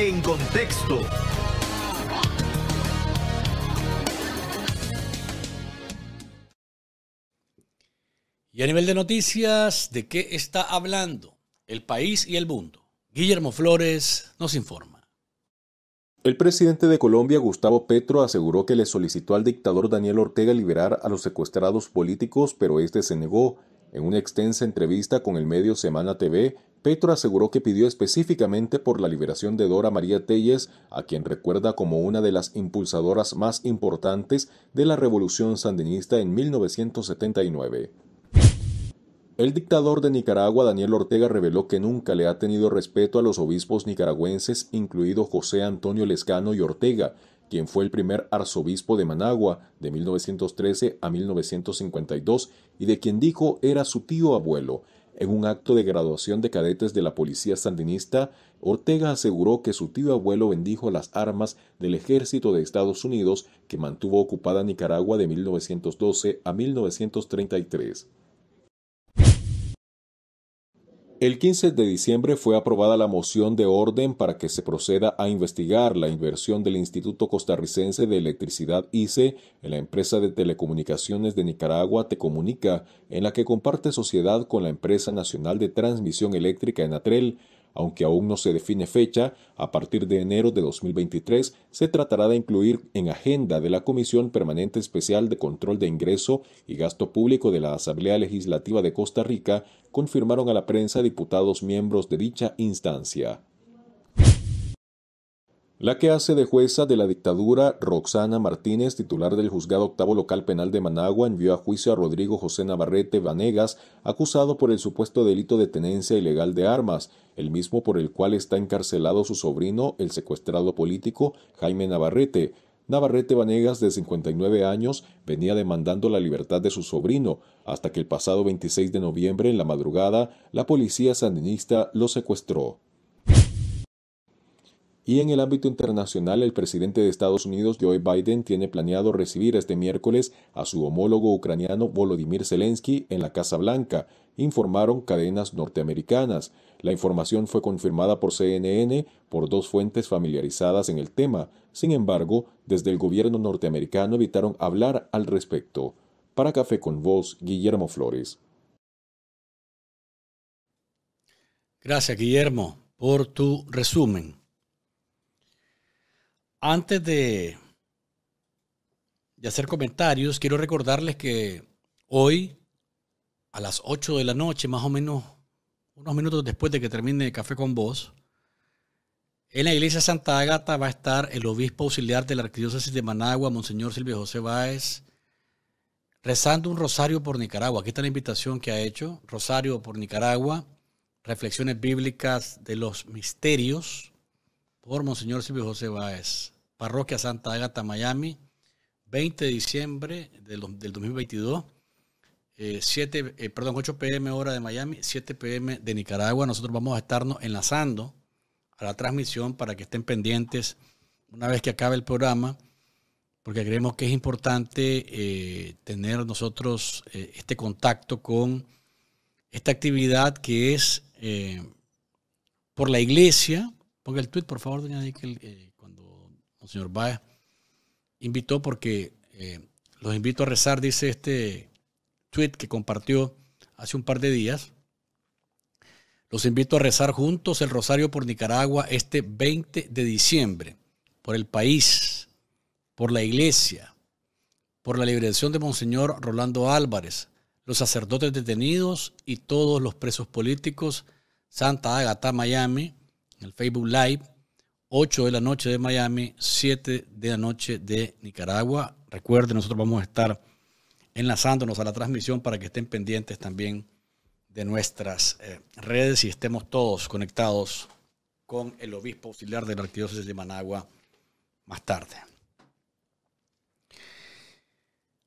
En contexto. Y a nivel de noticias, ¿de qué está hablando el país y el mundo? Guillermo Flores nos informa. El presidente de Colombia, Gustavo Petro, aseguró que le solicitó al dictador Daniel Ortega liberar a los secuestrados políticos, pero este se negó. En una extensa entrevista con el medio Semana TV, Petro aseguró que pidió específicamente por la liberación de Dora María Telles, a quien recuerda como una de las impulsadoras más importantes de la revolución sandinista en 1979. El dictador de Nicaragua, Daniel Ortega, reveló que nunca le ha tenido respeto a los obispos nicaragüenses, incluido José Antonio Lescano y Ortega, quien fue el primer arzobispo de Managua de 1913 a 1952 y de quien dijo era su tío abuelo. En un acto de graduación de cadetes de la policía sandinista, Ortega aseguró que su tío abuelo bendijo las armas del ejército de Estados Unidos que mantuvo ocupada Nicaragua de 1912 a 1933. El 15 de diciembre fue aprobada la moción de orden para que se proceda a investigar la inversión del Instituto Costarricense de Electricidad ICE en la empresa de telecomunicaciones de Nicaragua Tecomunica, en la que comparte sociedad con la empresa nacional de transmisión eléctrica en Atrel. Aunque aún no se define fecha, a partir de enero de 2023 se tratará de incluir en agenda de la Comisión Permanente Especial de Control de Ingreso y Gasto Público de la Asamblea Legislativa de Costa Rica, confirmaron a la prensa diputados miembros de dicha instancia la que hace de jueza de la dictadura Roxana Martínez, titular del juzgado octavo local penal de Managua, envió a juicio a Rodrigo José Navarrete Vanegas, acusado por el supuesto delito de tenencia ilegal de armas, el mismo por el cual está encarcelado su sobrino, el secuestrado político Jaime Navarrete. Navarrete Vanegas, de 59 años, venía demandando la libertad de su sobrino, hasta que el pasado 26 de noviembre, en la madrugada, la policía sandinista lo secuestró. Y en el ámbito internacional, el presidente de Estados Unidos, Joe Biden, tiene planeado recibir este miércoles a su homólogo ucraniano Volodymyr Zelensky en la Casa Blanca, informaron cadenas norteamericanas. La información fue confirmada por CNN por dos fuentes familiarizadas en el tema. Sin embargo, desde el gobierno norteamericano evitaron hablar al respecto. Para Café con vos Guillermo Flores. Gracias, Guillermo, por tu resumen. Antes de, hacer comentarios, quiero recordarles que hoy, a las 8 de la noche, más o menos unos minutos después de que termine Café con Vos, en la iglesia Santa Agata va a estar el obispo auxiliar de la arquidiócesis de Managua, Monseñor Silvio José Báez, rezando un rosario por Nicaragua. Aquí está la invitación que ha hecho, rosario por Nicaragua, reflexiones bíblicas de los misterios por Monseñor Silvio José Báez, Parroquia Santa Agata Miami, 20 de diciembre del, 2022, eh, eh, perdón, 8 pm hora de Miami, 7 pm de Nicaragua. Nosotros vamos a estarnos enlazando a la transmisión para que estén pendientes una vez que acabe el programa, porque creemos que es importante eh, tener nosotros este contacto con esta actividad que es por la iglesia, Ponga el tweet, por favor, doña Nickel, eh, cuando el señor Baez invitó, porque eh, los invito a rezar, dice este tweet que compartió hace un par de días. Los invito a rezar juntos el rosario por Nicaragua este 20 de diciembre, por el país, por la iglesia, por la liberación de Monseñor Rolando Álvarez, los sacerdotes detenidos y todos los presos políticos, Santa Agatha Miami, en el Facebook Live, 8 de la noche de Miami, 7 de la noche de Nicaragua. Recuerden, nosotros vamos a estar enlazándonos a la transmisión para que estén pendientes también de nuestras eh, redes y estemos todos conectados con el obispo auxiliar de la Arquidiócesis de Managua más tarde.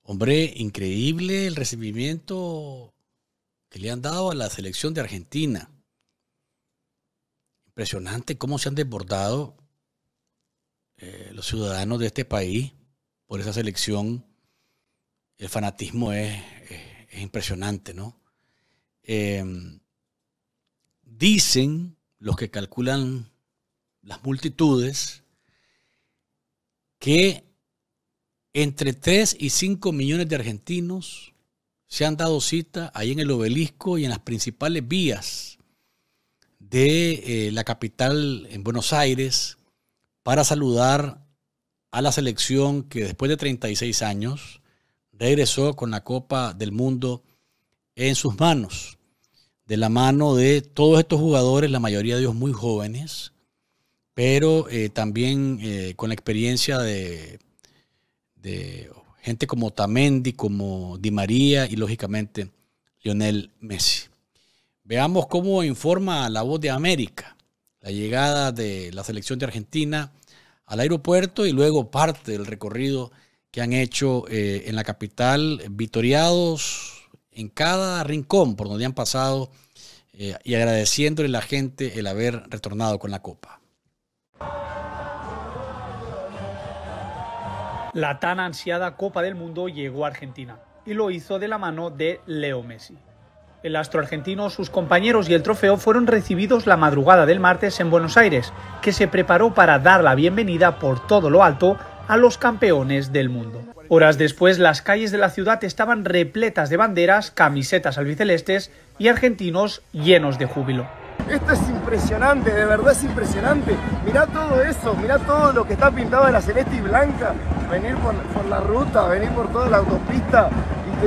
Hombre, increíble el recibimiento que le han dado a la selección de Argentina. Impresionante cómo se han desbordado eh, los ciudadanos de este país por esa selección. El fanatismo es, impresionante, ¿no? Em, dicen los que calculan las multitudes que entre 3 y 5 millones de argentinos se han dado cita ahí en el obelisco y en las principales vías de eh, la capital en Buenos Aires para saludar a la selección que después de 36 años regresó con la Copa del Mundo en sus manos, de la mano de todos estos jugadores, la mayoría de ellos muy jóvenes, pero eh, también eh, con la experiencia de, de gente como Tamendi, como Di María y lógicamente Lionel Messi. Veamos cómo informa la voz de América la llegada de la selección de Argentina al aeropuerto y luego parte del recorrido que han hecho eh, en la capital, vitoriados en cada rincón por donde han pasado eh, y agradeciéndole a la gente el haber retornado con la copa. La tan ansiada Copa del Mundo llegó a Argentina y lo hizo de la mano de Leo Messi. El astro argentino, sus compañeros y el trofeo fueron recibidos la madrugada del martes en Buenos Aires, que se preparó para dar la bienvenida por todo lo alto a los campeones del mundo. Horas después, las calles de la ciudad estaban repletas de banderas, camisetas albicelestes y argentinos llenos de júbilo. Esto es impresionante, de verdad es impresionante. Mirá todo eso, mirá todo lo que está pintado en la celeste y blanca. Venir por la ruta, venir por toda la autopista,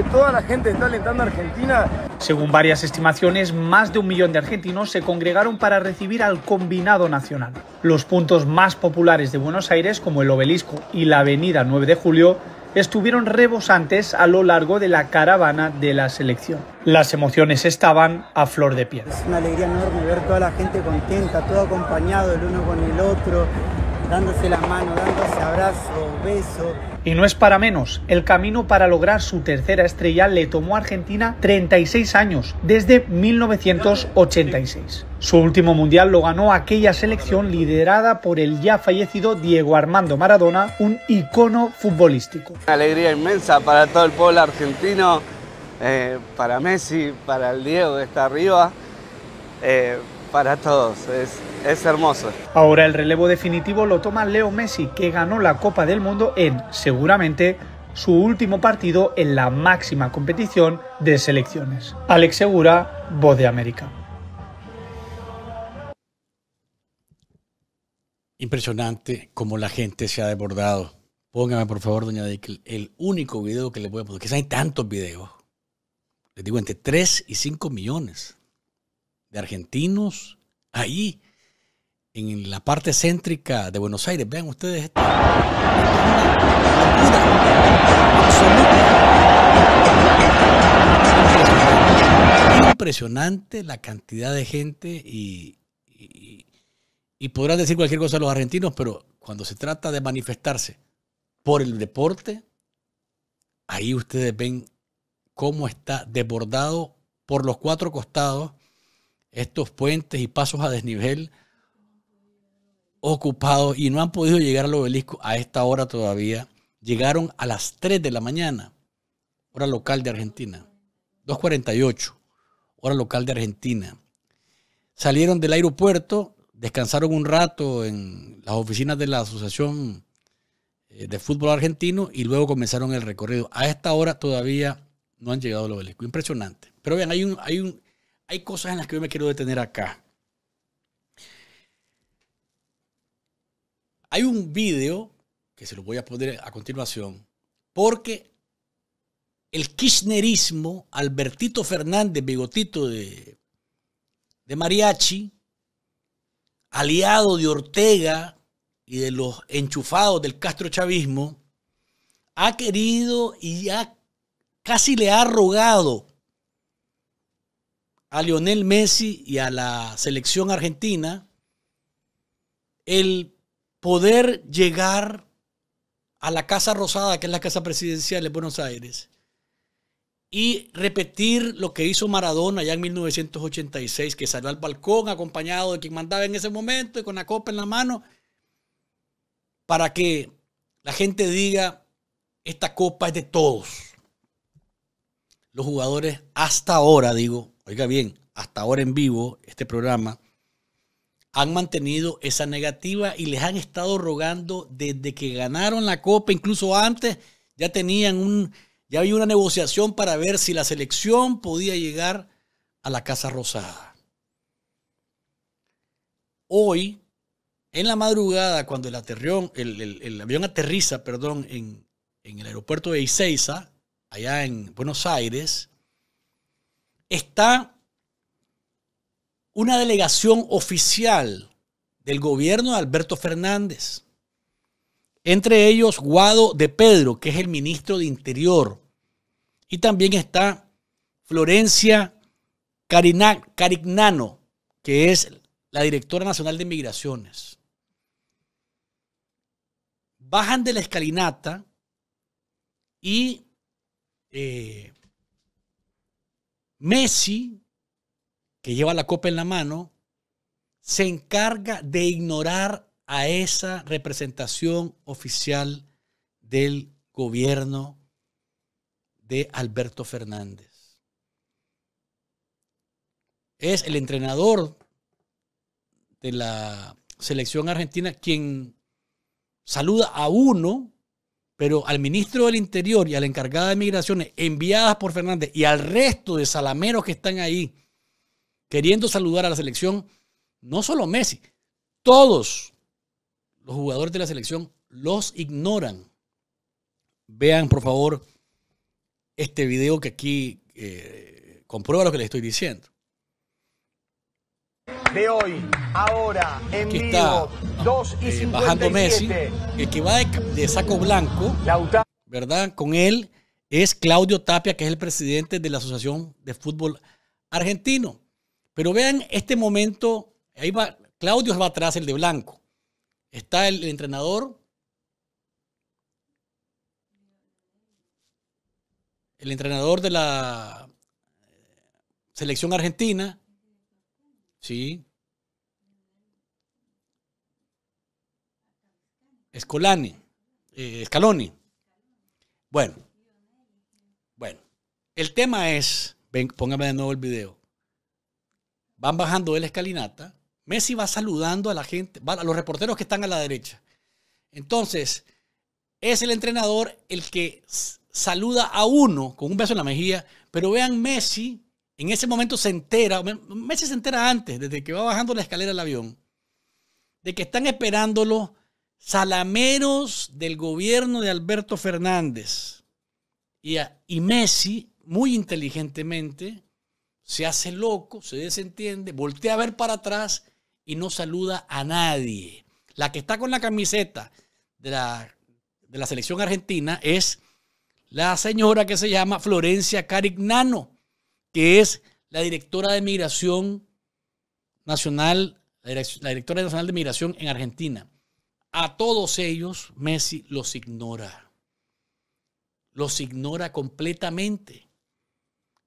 toda la gente está alentando a Argentina. Según varias estimaciones, más de un millón de argentinos se congregaron para recibir al combinado nacional. Los puntos más populares de Buenos Aires, como el Obelisco y la Avenida 9 de Julio, estuvieron rebosantes a lo largo de la caravana de la selección. Las emociones estaban a flor de piel. Es una alegría enorme ver toda la gente contenta, todo acompañado el uno con el otro, dándose la mano, dándose abrazos, besos. Y no es para menos, el camino para lograr su tercera estrella le tomó a Argentina 36 años, desde 1986. Su último mundial lo ganó aquella selección liderada por el ya fallecido Diego Armando Maradona, un icono futbolístico. Una alegría inmensa para todo el pueblo argentino, eh, para Messi, para el Diego de está arriba, eh, para todos. Es es hermoso. Ahora el relevo definitivo lo toma Leo Messi, que ganó la Copa del Mundo en, seguramente, su último partido en la máxima competición de selecciones. Alex Segura, Voz de América. Impresionante como la gente se ha desbordado. Póngame, por favor, doña Dick, el único video que le voy a poner, que hay tantos videos. Les digo, entre 3 y 5 millones de argentinos ahí en la parte céntrica de Buenos Aires. Vean ustedes Impresionante la cantidad de gente y, y, y podrán decir cualquier cosa los argentinos, pero cuando se trata de manifestarse por el deporte, ahí ustedes ven cómo está desbordado por los cuatro costados estos puentes y pasos a desnivel ocupados y no han podido llegar al obelisco a esta hora todavía. Llegaron a las 3 de la mañana, hora local de Argentina. 2.48, hora local de Argentina. Salieron del aeropuerto, descansaron un rato en las oficinas de la Asociación eh, de Fútbol Argentino y luego comenzaron el recorrido. A esta hora todavía no han llegado al obelisco. Impresionante. Pero vean, hay, un, hay, un, hay cosas en las que yo me quiero detener acá. Hay un video que se lo voy a poner a continuación, porque el kirchnerismo, Albertito Fernández, bigotito de, de Mariachi, aliado de Ortega y de los enchufados del Chavismo, ha querido y ya casi le ha rogado a Lionel Messi y a la selección argentina el poder llegar a la Casa Rosada, que es la Casa Presidencial de Buenos Aires, y repetir lo que hizo Maradona allá en 1986, que salió al balcón acompañado de quien mandaba en ese momento y con la copa en la mano, para que la gente diga, esta copa es de todos. Los jugadores hasta ahora, digo, oiga bien, hasta ahora en vivo, este programa, han mantenido esa negativa y les han estado rogando desde que ganaron la Copa, incluso antes, ya tenían un, ya había una negociación para ver si la selección podía llegar a la Casa Rosada. Hoy, en la madrugada, cuando el, avión aterriza perdón, en, el aeropuerto de Ezeiza, allá en Buenos Aires, está una delegación oficial del gobierno de Alberto Fernández. Entre ellos, Guado de Pedro, que es el ministro de Interior. Y también está Florencia Carignano, que es la directora nacional de migraciones. Bajan de la escalinata y eh, Messi que lleva la copa en la mano, se encarga de ignorar a esa representación oficial del gobierno de Alberto Fernández. Es el entrenador de la selección argentina quien saluda a uno, pero al ministro del Interior y a la encargada de migraciones enviadas por Fernández y al resto de salameros que están ahí queriendo saludar a la selección, no solo Messi, todos los jugadores de la selección los ignoran. Vean, por favor, este video que aquí eh, comprueba lo que les estoy diciendo de hoy, ahora, en vivo, 2 y eh, Bajando Messi, el que va de, saco blanco, ¿verdad? Con él es Claudio Tapia, que es el presidente de la Asociación de Fútbol Argentino. Pero vean este momento, ahí va, Claudio va atrás, el de blanco. Está el, entrenador. El entrenador de la selección argentina. Sí. Escolani. Eh, Scaloni. Bueno. Bueno. El tema es, ven, póngame de nuevo el video. Van bajando de la escalinata. Messi va saludando a la gente, a los reporteros que están a la derecha. Entonces, es el entrenador el que saluda a uno con un beso en la mejilla, pero vean Messi, en ese momento se entera, Messi se entera antes, desde que va bajando la escalera del avión, de que están esperándolo salameros del gobierno de Alberto Fernández. Y, y Messi, muy inteligentemente, se hace loco, se desentiende, voltea a ver para atrás y no saluda a nadie. La que está con la camiseta de la, selección argentina es la señora que se llama Florencia Carignano, que es la directora de Migración Nacional, la directora nacional de Migración en Argentina. A todos ellos Messi los ignora. Los ignora completamente.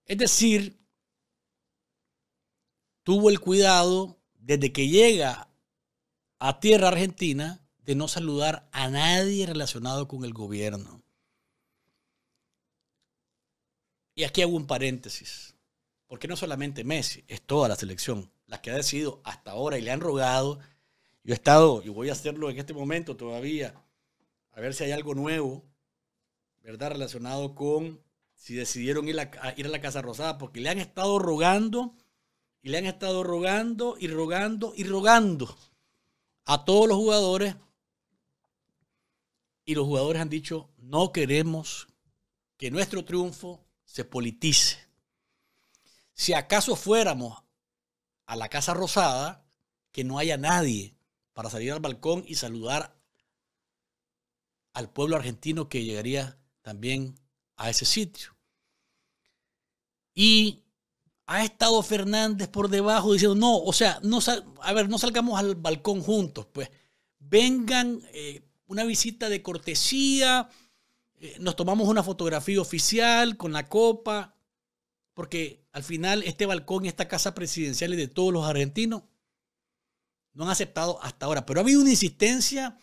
Es decir, tuvo el cuidado desde que llega a tierra argentina de no saludar a nadie relacionado con el gobierno. Y aquí hago un paréntesis, porque no solamente Messi, es toda la selección, la que ha decidido hasta ahora y le han rogado. Yo he estado, y voy a hacerlo en este momento todavía, a ver si hay algo nuevo, ¿verdad? Relacionado con si decidieron ir a, ir a la Casa Rosada, porque le han estado rogando le han estado rogando y rogando y rogando a todos los jugadores. Y los jugadores han dicho, no queremos que nuestro triunfo se politice. Si acaso fuéramos a la Casa Rosada, que no haya nadie para salir al balcón y saludar al pueblo argentino que llegaría también a ese sitio. Y ha estado Fernández por debajo diciendo, no, o sea, a ver, no salgamos al balcón juntos, pues vengan, eh, una visita de cortesía, eh, nos tomamos una fotografía oficial con la copa, porque al final este balcón, esta casa presidencial es de todos los argentinos, no han aceptado hasta ahora, pero ha habido una insistencia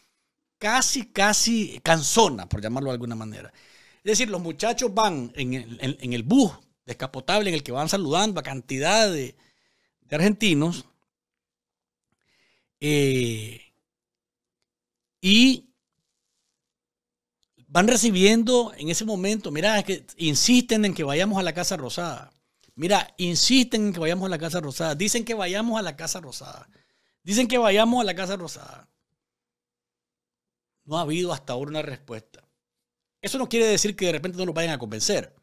casi, casi cansona, por llamarlo de alguna manera. Es decir, los muchachos van en el bus descapotable en el que van saludando a cantidad de, argentinos. Eh, y van recibiendo en ese momento, mira, que insisten en que vayamos a la Casa Rosada. Mira, insisten en que vayamos a la Casa Rosada. Dicen que vayamos a la Casa Rosada. Dicen que vayamos a la Casa Rosada. No ha habido hasta ahora una respuesta. Eso no quiere decir que de repente no lo vayan a convencer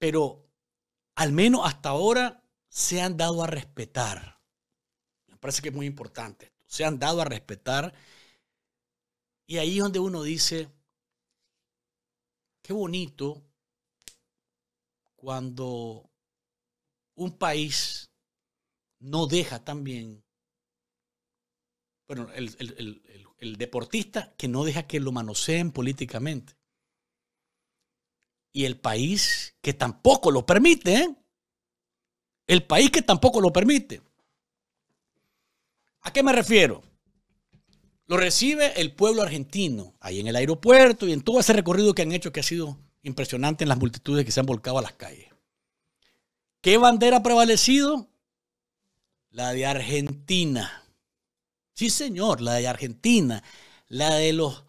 pero al menos hasta ahora se han dado a respetar. Me parece que es muy importante. Esto. Se han dado a respetar. Y ahí es donde uno dice, qué bonito cuando un país no deja también, bueno, el, el deportista que no deja que lo manoseen políticamente y el país que tampoco lo permite. ¿eh? El país que tampoco lo permite. ¿A qué me refiero? Lo recibe el pueblo argentino, ahí en el aeropuerto y en todo ese recorrido que han hecho que ha sido impresionante en las multitudes que se han volcado a las calles. ¿Qué bandera ha prevalecido? La de Argentina. Sí, señor, la de Argentina. La de los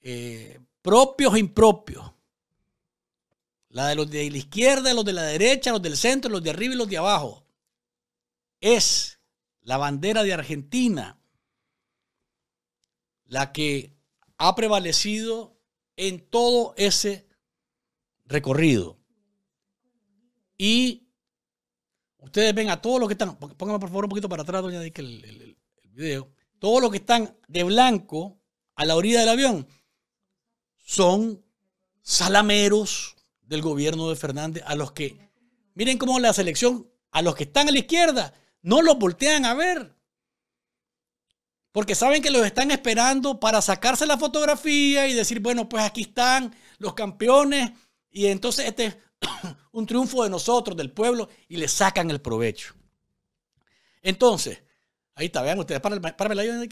eh, propios e impropios la de los de la izquierda, los de la derecha, los del centro, los de arriba y los de abajo. Es la bandera de Argentina la que ha prevalecido en todo ese recorrido. Y ustedes ven a todos los que están, pónganme por favor un poquito para atrás, doña Dick, el, el, el video, todos los que están de blanco a la orilla del avión son salameros, del gobierno de Fernández a los que, miren cómo la selección, a los que están a la izquierda, no los voltean a ver. Porque saben que los están esperando para sacarse la fotografía y decir, bueno, pues aquí están los campeones y entonces este es un triunfo de nosotros, del pueblo, y le sacan el provecho. Entonces, ahí está, vean ustedes, pármela la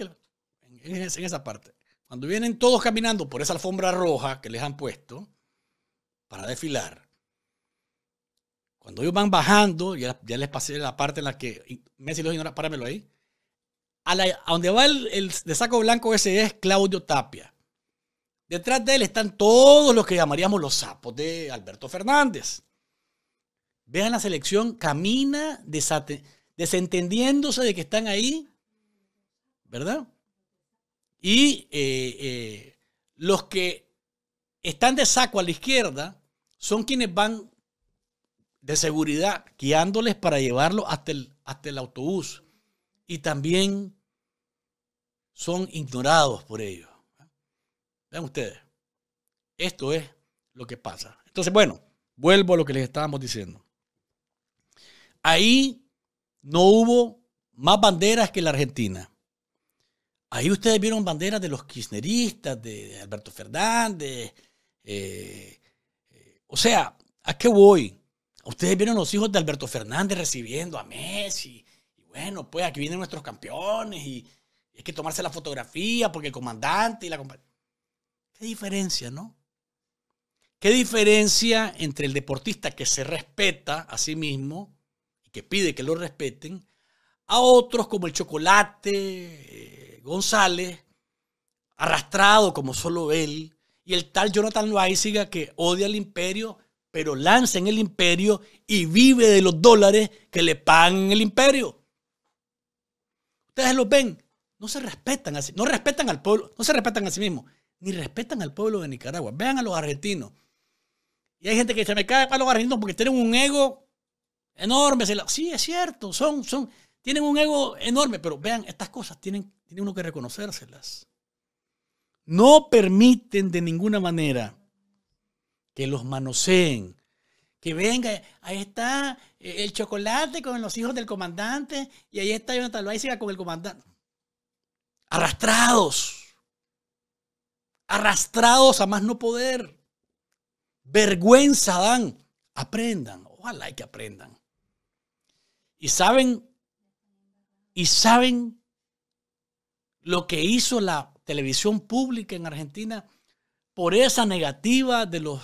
en esa parte. Cuando vienen todos caminando por esa alfombra roja que les han puesto, para desfilar. Cuando ellos van bajando, ya, les pasé la parte en la que Messi los ignora, páramelo ahí. A, la, donde va el, de saco blanco ese es Claudio Tapia. Detrás de él están todos los que llamaríamos los sapos de Alberto Fernández. Vean la selección, camina desentendiéndose de que están ahí, ¿verdad? Y eh, eh, los que están de saco a la izquierda, son quienes van de seguridad guiándoles para llevarlos hasta el, hasta el autobús. Y también son ignorados por ellos. Vean ustedes, esto es lo que pasa. Entonces, bueno, vuelvo a lo que les estábamos diciendo. Ahí no hubo más banderas que la Argentina. Ahí ustedes vieron banderas de los kirchneristas, de Alberto Fernández, eh, eh, o sea, ¿a qué voy? Ustedes vieron los hijos de Alberto Fernández recibiendo a Messi. Y bueno, pues aquí vienen nuestros campeones y, hay que tomarse la fotografía porque el comandante y la ¿Qué diferencia, no? ¿Qué diferencia entre el deportista que se respeta a sí mismo y que pide que lo respeten a otros como el Chocolate, eh, González, arrastrado como solo él, y el tal Jonathan siga que odia al imperio, pero lanza en el imperio y vive de los dólares que le pagan el imperio. Ustedes los ven, no se respetan así, no respetan al pueblo, no se respetan a sí mismos, ni respetan al pueblo de Nicaragua. Vean a los argentinos. Y hay gente que se me cae para los argentinos porque tienen un ego enorme. Sí, es cierto, son, son, tienen un ego enorme, pero vean, estas cosas tienen, tiene uno que reconocérselas no permiten de ninguna manera que los manoseen, que venga, ahí está eh, el chocolate con los hijos del comandante y ahí está Jonathan siga con el comandante. Arrastrados, arrastrados a más no poder. Vergüenza dan, aprendan, ojalá que aprendan. Y saben, y saben lo que hizo la televisión pública en Argentina por esa negativa de los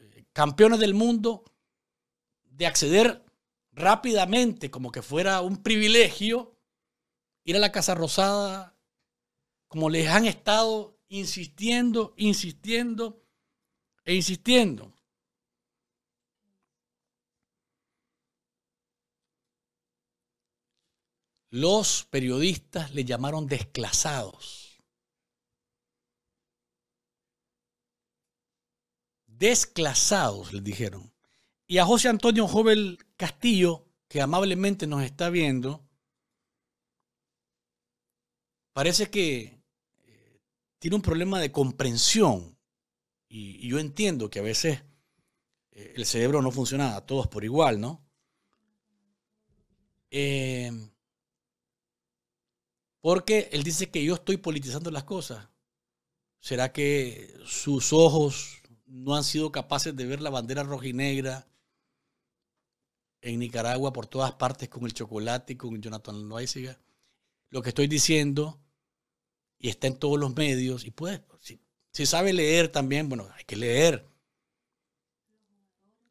eh, campeones del mundo de acceder rápidamente, como que fuera un privilegio, ir a la Casa Rosada, como les han estado insistiendo, insistiendo e insistiendo. Los periodistas le llamaron desclasados. desclasados, les dijeron. Y a José Antonio Jovel Castillo, que amablemente nos está viendo, parece que eh, tiene un problema de comprensión. Y, yo entiendo que a veces eh, el cerebro no funciona a todos por igual, ¿no? Em, porque él dice que yo estoy politizando las cosas. ¿Será que sus ojos no han sido capaces de ver la bandera roja y negra en Nicaragua por todas partes con el chocolate, y con Jonathan Loaiziga. Lo que estoy diciendo, y está en todos los medios, y pues si, si sabe leer también, bueno, hay que leer.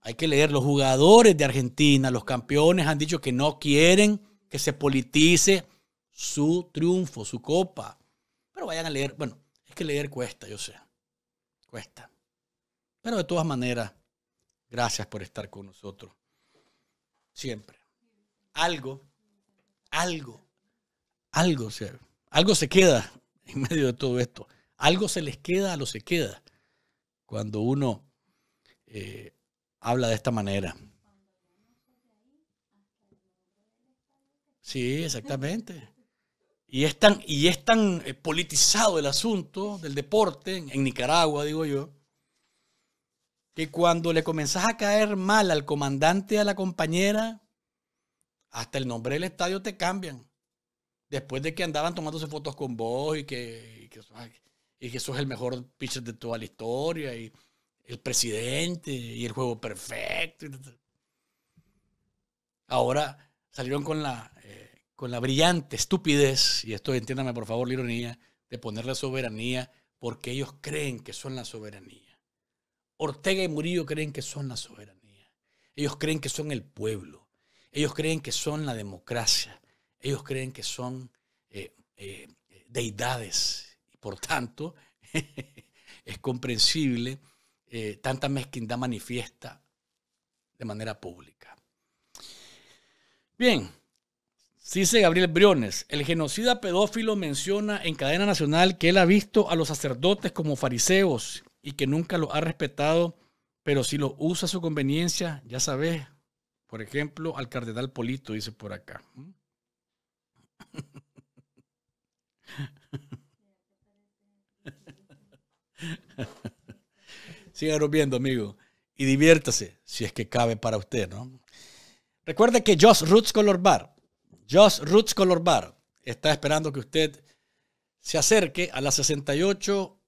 Hay que leer. Los jugadores de Argentina, los campeones, han dicho que no quieren que se politice su triunfo, su copa. Pero vayan a leer. Bueno, es que leer cuesta, yo sé. Cuesta. Pero de todas maneras, gracias por estar con nosotros. Siempre. Algo, algo, algo se, algo se queda en medio de todo esto. Algo se les queda a los se queda cuando uno eh, habla de esta manera. Sí, exactamente. Y es tan, y es tan eh, politizado el asunto del deporte en Nicaragua, digo yo, que cuando le comenzás a caer mal al comandante, a la compañera, hasta el nombre del estadio te cambian. Después de que andaban tomándose fotos con vos y que, y que, sos el mejor pitcher de toda la historia y el presidente y el juego perfecto. Ahora salieron con la, eh, con la brillante estupidez, y esto entiéndame por favor la ironía, de poner la soberanía porque ellos creen que son la soberanía. Ortega y Murillo creen que son la soberanía. Ellos creen que son el pueblo. Ellos creen que son la democracia. Ellos creen que son eh, eh, deidades. Y por tanto, es comprensible eh, tanta mezquindad manifiesta de manera pública. Bien, dice Gabriel Briones, el genocida pedófilo menciona en cadena nacional que él ha visto a los sacerdotes como fariseos y que nunca lo ha respetado, pero si lo usa a su conveniencia, ya sabes. Por ejemplo, al cardenal Polito, dice por acá. Sigan viendo, amigo. Y diviértase, si es que cabe para usted, ¿no? Recuerde que Joss Roots Color Bar, Joss Roots Color Bar, está esperando que usted se acerque a las 68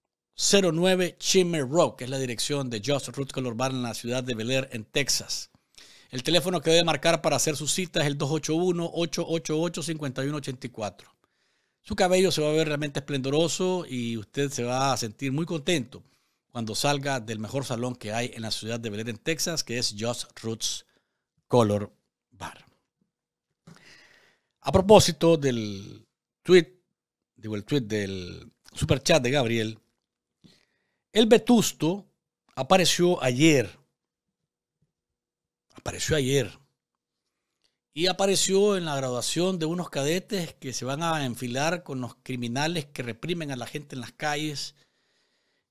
09 Chimney Rock, que es la dirección de Just Roots Color Bar en la ciudad de Bel en Texas. El teléfono que debe marcar para hacer su cita es el 281-888-5184. Su cabello se va a ver realmente esplendoroso y usted se va a sentir muy contento cuando salga del mejor salón que hay en la ciudad de Bel en Texas, que es Just Roots Color Bar. A propósito del tweet, digo el tweet del super chat de Gabriel, el vetusto apareció ayer. Apareció ayer. Y apareció en la graduación de unos cadetes que se van a enfilar con los criminales que reprimen a la gente en las calles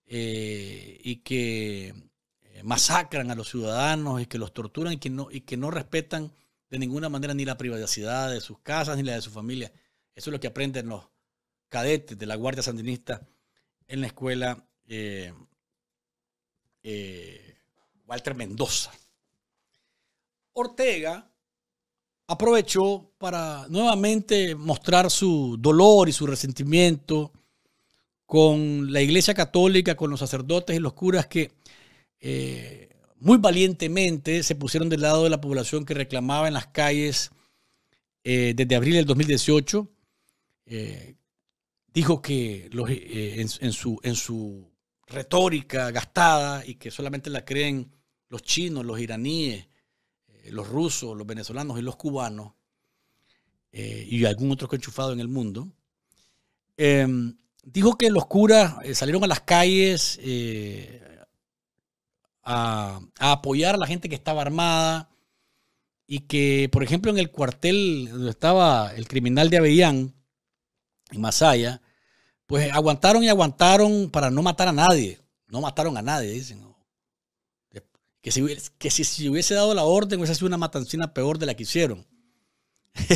eh, y que eh, masacran a los ciudadanos y que los torturan que, no, y que no respetan de ninguna manera ni la privacidad de sus casas ni la de su familia. Eso es lo que aprenden los cadetes de la Guardia Sandinista en la escuela eh, eh, Walter Mendoza. Ortega aprovechó para nuevamente mostrar su dolor y su resentimiento con la Iglesia Católica, con los sacerdotes y los curas que eh, muy valientemente se pusieron del lado de la población que reclamaba en las calles desde abril del 2018. dijo que en su retórica gastada y que solamente la creen los chinos, los iraníes, eh, los rusos, los venezolanos y los cubanos, eh, y algún otro que enchufado en el mundo, em, dijo que los curas eh, salieron a las calles a, apoyar a la gente que estaba armada y que, por ejemplo, en el cuartel donde estaba el criminal de Avellán, en Masaya, pues aguantaron y aguantaron para no matar a nadie. No mataron a nadie, dicen. Que si, que si, hubiese dado la orden, hubiese sido una matancina peor de la que hicieron.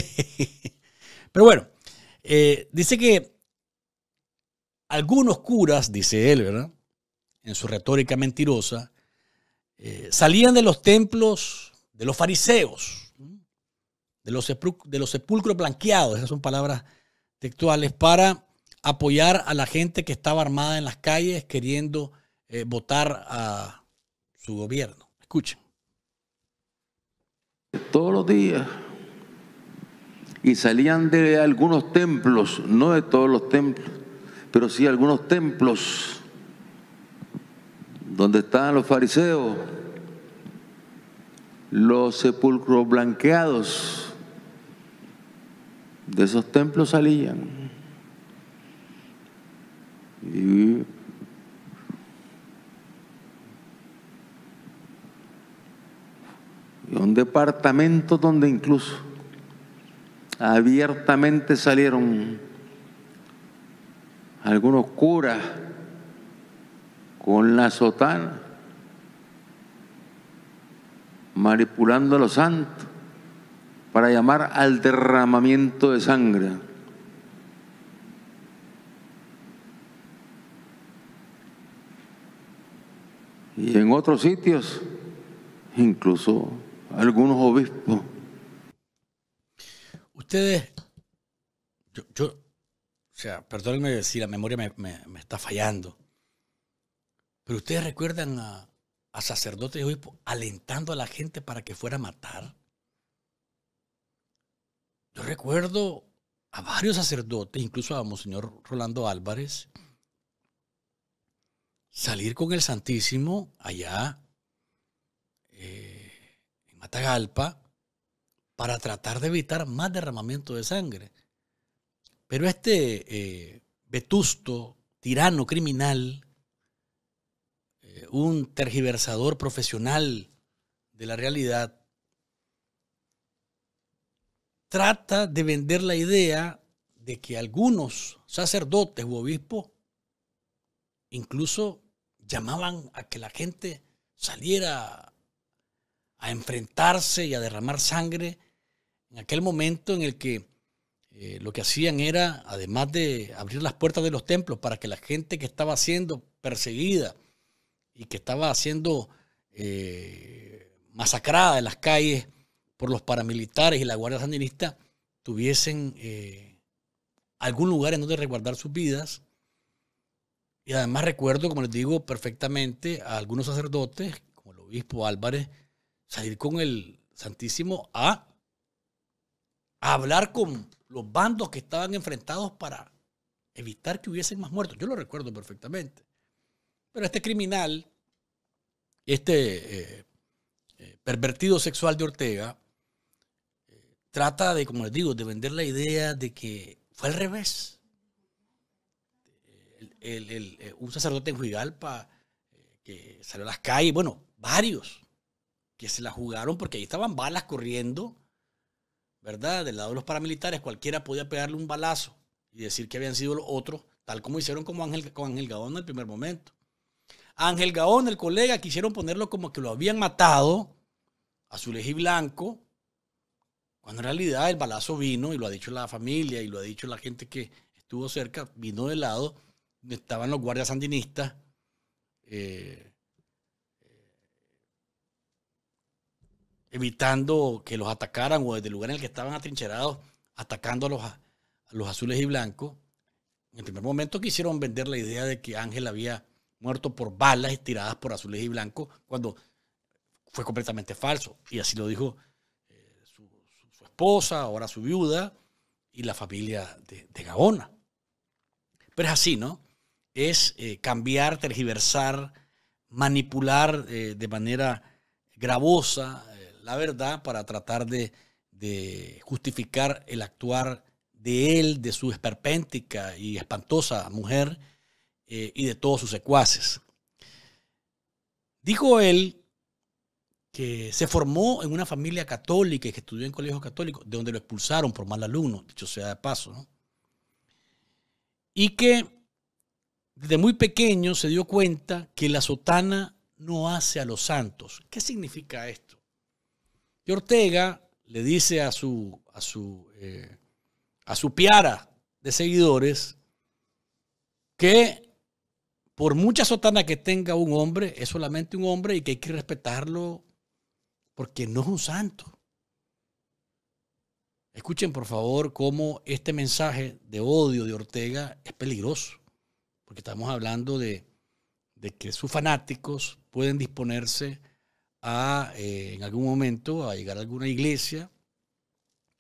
Pero bueno, eh, dice que algunos curas, dice él, ¿verdad? En su retórica mentirosa, eh, salían de los templos de los fariseos, de los, de los sepulcros blanqueados, esas son palabras textuales, para apoyar a la gente que estaba armada en las calles queriendo eh, votar a su gobierno. Escuchen. Todos los días. Y salían de algunos templos, no de todos los templos, pero sí algunos templos donde estaban los fariseos, los sepulcros blanqueados. De esos templos salían y un departamento donde incluso abiertamente salieron algunos curas con la sotana manipulando a los santos para llamar al derramamiento de sangre. y en otros sitios, incluso algunos obispos. Ustedes, yo, o sea, perdónenme si la memoria me, está fallando, pero ustedes recuerdan a, a sacerdotes y obispos alentando a la gente para que fuera a matar. Yo recuerdo a varios sacerdotes, incluso a Monseñor Rolando Álvarez, salir con el Santísimo allá eh, en Matagalpa para tratar de evitar más derramamiento de sangre. Pero este eh, vetusto, tirano, criminal, eh, un tergiversador profesional de la realidad, trata de vender la idea de que algunos sacerdotes u obispos incluso llamaban a que la gente saliera a enfrentarse y a derramar sangre en aquel momento en el que eh, lo que hacían era, además de abrir las puertas de los templos para que la gente que estaba siendo perseguida y que estaba siendo eh, masacrada en las calles por los paramilitares y la Guardia Sandinista, tuviesen eh, algún lugar en donde resguardar sus vidas y además recuerdo, como les digo, perfectamente a algunos sacerdotes, como el obispo Álvarez, salir con el Santísimo a, hablar con los bandos que estaban enfrentados para evitar que hubiesen más muertos. Yo lo recuerdo perfectamente. Pero este criminal, este eh, eh, pervertido sexual de Ortega, eh, trata de, como les digo, de vender la idea de que fue al revés. Eh, un sacerdote en Juigalpa eh, que salió a las calles, bueno, varios que se la jugaron porque ahí estaban balas corriendo, ¿verdad? Del lado de los paramilitares, cualquiera podía pegarle un balazo y decir que habían sido los otros, tal como hicieron Ángel, con Ángel Gaón en el primer momento. Ángel Gaón, el colega, quisieron ponerlo como que lo habían matado a su blanco, cuando en realidad el balazo vino, y lo ha dicho la familia, y lo ha dicho la gente que estuvo cerca, vino de lado estaban los guardias sandinistas. Eh, eh, evitando que los atacaran o desde el lugar en el que estaban atrincherados, atacando a los, azules y blancos. En el primer momento quisieron vender la idea de que Ángel había muerto por balas estiradas por azules y blancos, cuando fue completamente falso. Y así lo dijo eh, su, esposa, ahora su viuda, y la familia de, de Gaona. Pero es así, ¿no? es eh, cambiar, tergiversar, manipular eh, de manera gravosa eh, la verdad para tratar de, justificar el actuar de él, de su esperpéntica y espantosa mujer y de todos sus secuaces. Dijo él que se formó en una familia católica y que estudió en colegios católicos, de donde lo expulsaron por mal alumno, dicho sea de paso, ¿no? y que desde muy pequeño se dio cuenta que la sotana no hace a los santos. ¿Qué significa esto? Y Ortega le dice a su, a su, eh, a su piara de seguidores que por mucha sotana que tenga un hombre, es solamente un hombre y que hay que respetarlo porque no es un santo. Escuchen por favor cómo este mensaje de odio de Ortega es peligroso porque estamos hablando de, que sus fanáticos pueden disponerse a, eh, en algún momento, a llegar a alguna iglesia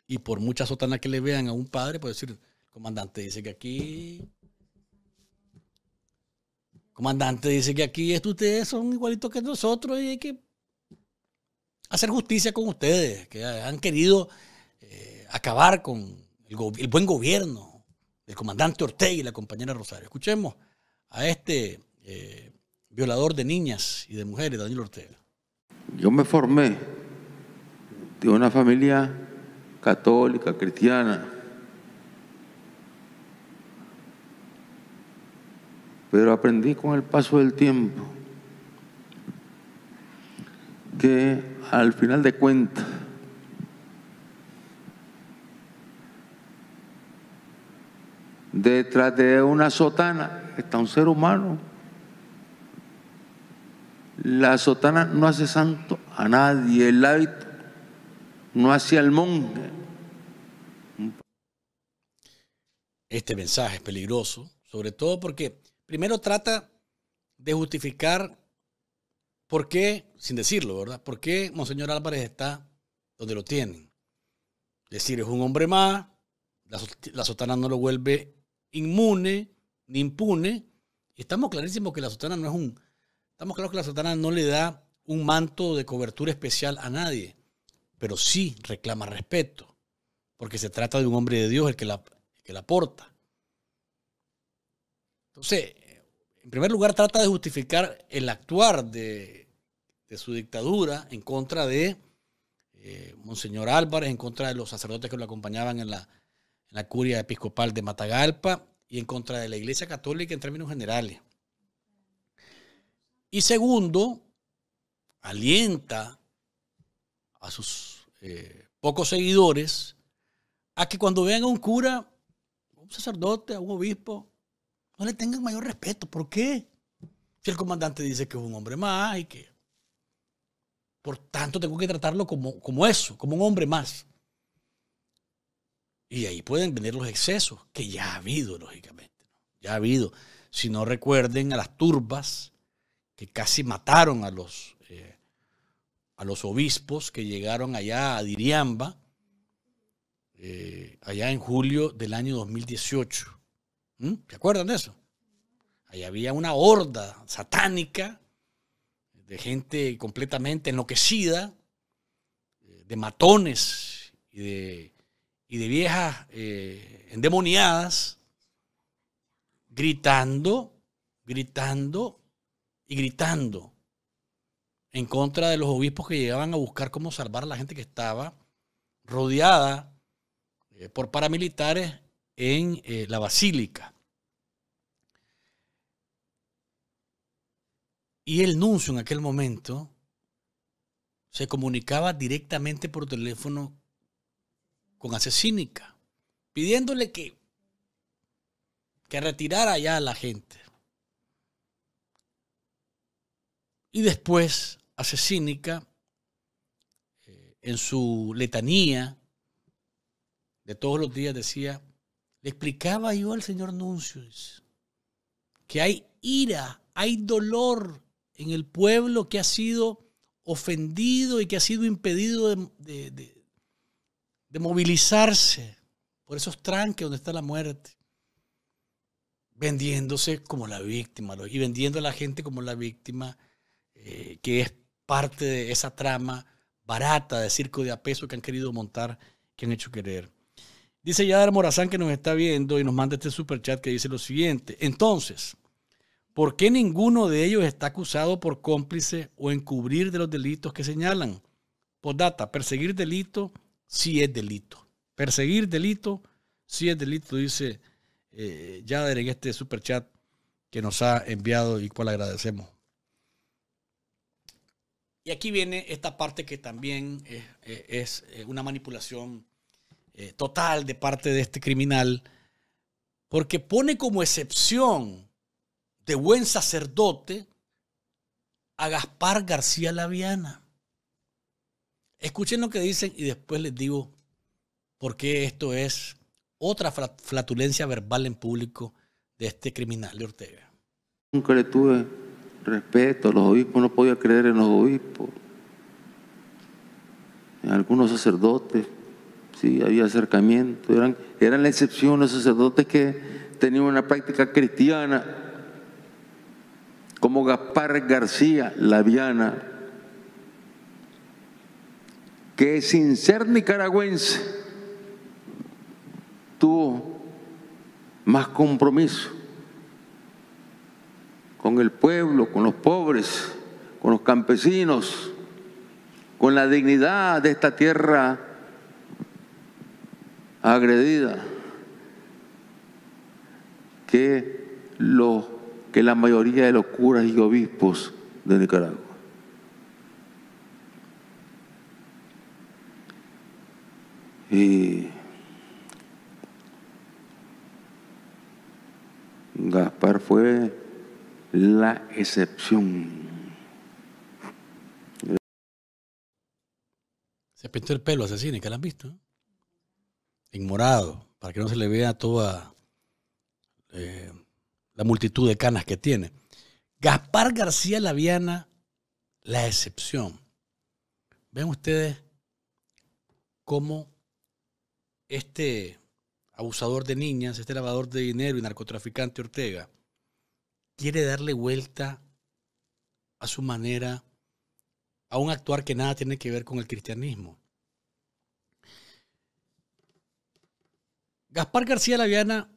y por muchas sotanas que le vean a un padre, puede decir, comandante dice que aquí, comandante dice que aquí ustedes son igualitos que nosotros y hay que hacer justicia con ustedes, que han querido eh, acabar con el buen gobierno del comandante Ortega y la compañera Rosario. Escuchemos a este eh, violador de niñas y de mujeres, Daniel Ortega? Yo me formé de una familia católica, cristiana, pero aprendí con el paso del tiempo que al final de cuentas detrás de una sotana está un ser humano. La sotana no hace santo a nadie, el hábito no hace al monje. Este mensaje es peligroso, sobre todo porque primero trata de justificar por qué, sin decirlo, ¿verdad? ¿Por qué Monseñor Álvarez está donde lo tienen? Es decir, es un hombre más, la sotana no lo vuelve inmune, ni impune. Estamos clarísimos que la sotana no es un. Estamos claros que la sotana no le da un manto de cobertura especial a nadie, pero sí reclama respeto, porque se trata de un hombre de Dios el que la, la porta. Entonces, en primer lugar, trata de justificar el actuar de, su dictadura en contra de eh, Monseñor Álvarez, en contra de los sacerdotes que lo acompañaban en la, en la curia episcopal de Matagalpa y en contra de la Iglesia Católica en términos generales. Y segundo, alienta a sus eh, pocos seguidores a que cuando vean a un cura, un sacerdote, a un obispo, no le tengan mayor respeto. ¿Por qué? Si el comandante dice que es un hombre más y que por tanto tengo que tratarlo como, como eso, como un hombre más. Y ahí pueden venir los excesos, que ya ha habido, lógicamente. Ya ha habido. Si no recuerden a las turbas que casi mataron a los, eh, a los obispos que llegaron allá a Diriamba, eh, allá en julio del año 2018. ¿Mm? ¿Se acuerdan de eso? Ahí había una horda satánica de gente completamente enloquecida, eh, de matones y de y de viejas eh, endemoniadas gritando, gritando y gritando en contra de los obispos que llegaban a buscar cómo salvar a la gente que estaba rodeada eh, por paramilitares en eh, la basílica. Y el nuncio en aquel momento se comunicaba directamente por teléfono con Asesínica, pidiéndole que, que retirara ya a la gente. Y después Asesínica, eh, en su letanía de todos los días, decía, le explicaba yo al señor Nuncios que hay ira, hay dolor en el pueblo que ha sido ofendido y que ha sido impedido de de movilizarse por esos tranques donde está la muerte, vendiéndose como la víctima y vendiendo a la gente como la víctima eh, que es parte de esa trama barata de circo de apeso que han querido montar, que han hecho querer. Dice Yadar Morazán que nos está viendo y nos manda este superchat que dice lo siguiente. Entonces, ¿por qué ninguno de ellos está acusado por cómplice o encubrir de los delitos que señalan? Por data, perseguir delito si es delito. Perseguir delito, si es delito, dice eh, Yader en este super chat que nos ha enviado y cual agradecemos. Y aquí viene esta parte que también eh, eh, es eh, una manipulación total de parte de este criminal, porque pone como excepción de buen sacerdote a Gaspar García Laviana. Escuchen lo que dicen y después les digo por qué esto es otra flatulencia verbal en público de este criminal de Ortega. Nunca le tuve respeto a los obispos, no podía creer en los obispos, en algunos sacerdotes, sí, había acercamiento, eran, eran la excepción los sacerdotes que tenían una práctica cristiana, como Gaspar García Laviana, que sin ser nicaragüense tuvo más compromiso con el pueblo, con los pobres, con los campesinos, con la dignidad de esta tierra agredida, que, que la mayoría de los curas y obispos de Nicaragua. Gaspar fue la excepción. Se pintó el pelo asesino, que la han visto. En morado, para que no se le vea toda eh, la multitud de canas que tiene. Gaspar García Laviana, la excepción. ven ustedes cómo este abusador de niñas, este lavador de dinero y narcotraficante Ortega, quiere darle vuelta a su manera, a un actuar que nada tiene que ver con el cristianismo. Gaspar García Laviana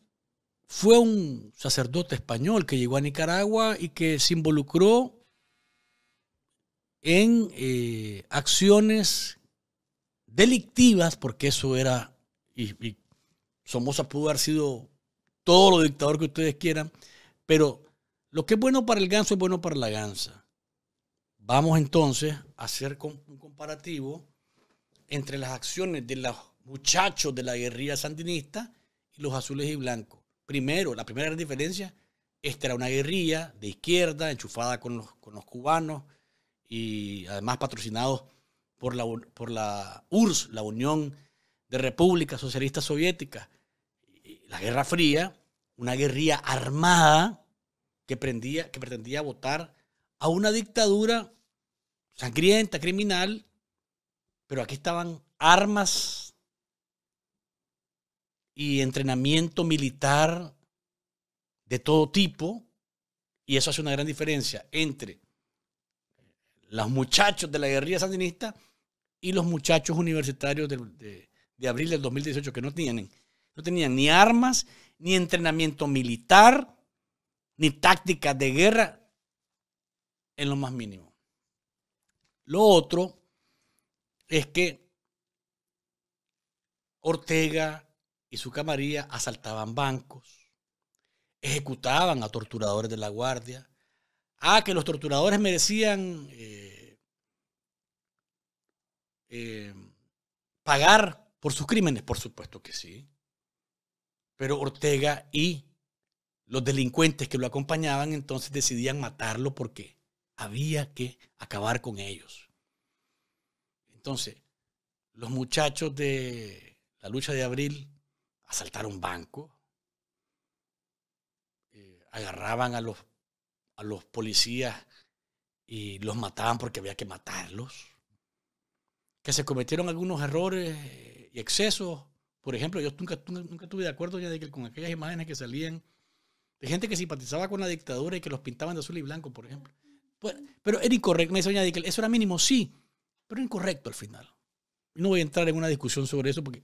fue un sacerdote español que llegó a Nicaragua y que se involucró en eh, acciones delictivas, porque eso era y, Somoza pudo haber sido todo lo dictador que ustedes quieran, pero lo que es bueno para el ganso es bueno para la ganza. Vamos entonces a hacer un comparativo entre las acciones de los muchachos de la guerrilla sandinista y los azules y blancos. Primero, la primera gran diferencia, esta era una guerrilla de izquierda, enchufada con los, con los cubanos y además patrocinados por la, por la URSS, la Unión de república socialista soviética La Guerra Fría, una guerrilla armada que, que pretendía votar a una dictadura sangrienta, criminal, pero aquí estaban armas y entrenamiento militar de todo tipo, y eso hace una gran diferencia entre los muchachos de la guerrilla sandinista y los muchachos universitarios de, de abril del 2018 que no tenían, no tenían ni armas, ni entrenamiento militar, ni tácticas de guerra, en lo más mínimo. Lo otro es que Ortega y su camarilla asaltaban bancos, ejecutaban a torturadores de la guardia. a ah, que los torturadores merecían eh, eh, pagar por sus crímenes, por supuesto que sí. Pero Ortega y los delincuentes que lo acompañaban entonces decidían matarlo porque había que acabar con ellos. Entonces, los muchachos de la lucha de abril asaltaron un banco eh, agarraban a los, a los policías y los mataban porque había que matarlos, que se cometieron algunos errores excesos. Por ejemplo, yo nunca, nunca, estuve de acuerdo ya de que, con aquellas imágenes que salían de gente que simpatizaba con la dictadura y que los pintaban de azul y blanco, por ejemplo. Pues, pero era incorrecto, me que eso era mínimo, sí, pero incorrecto al final. No voy a entrar en una discusión sobre eso porque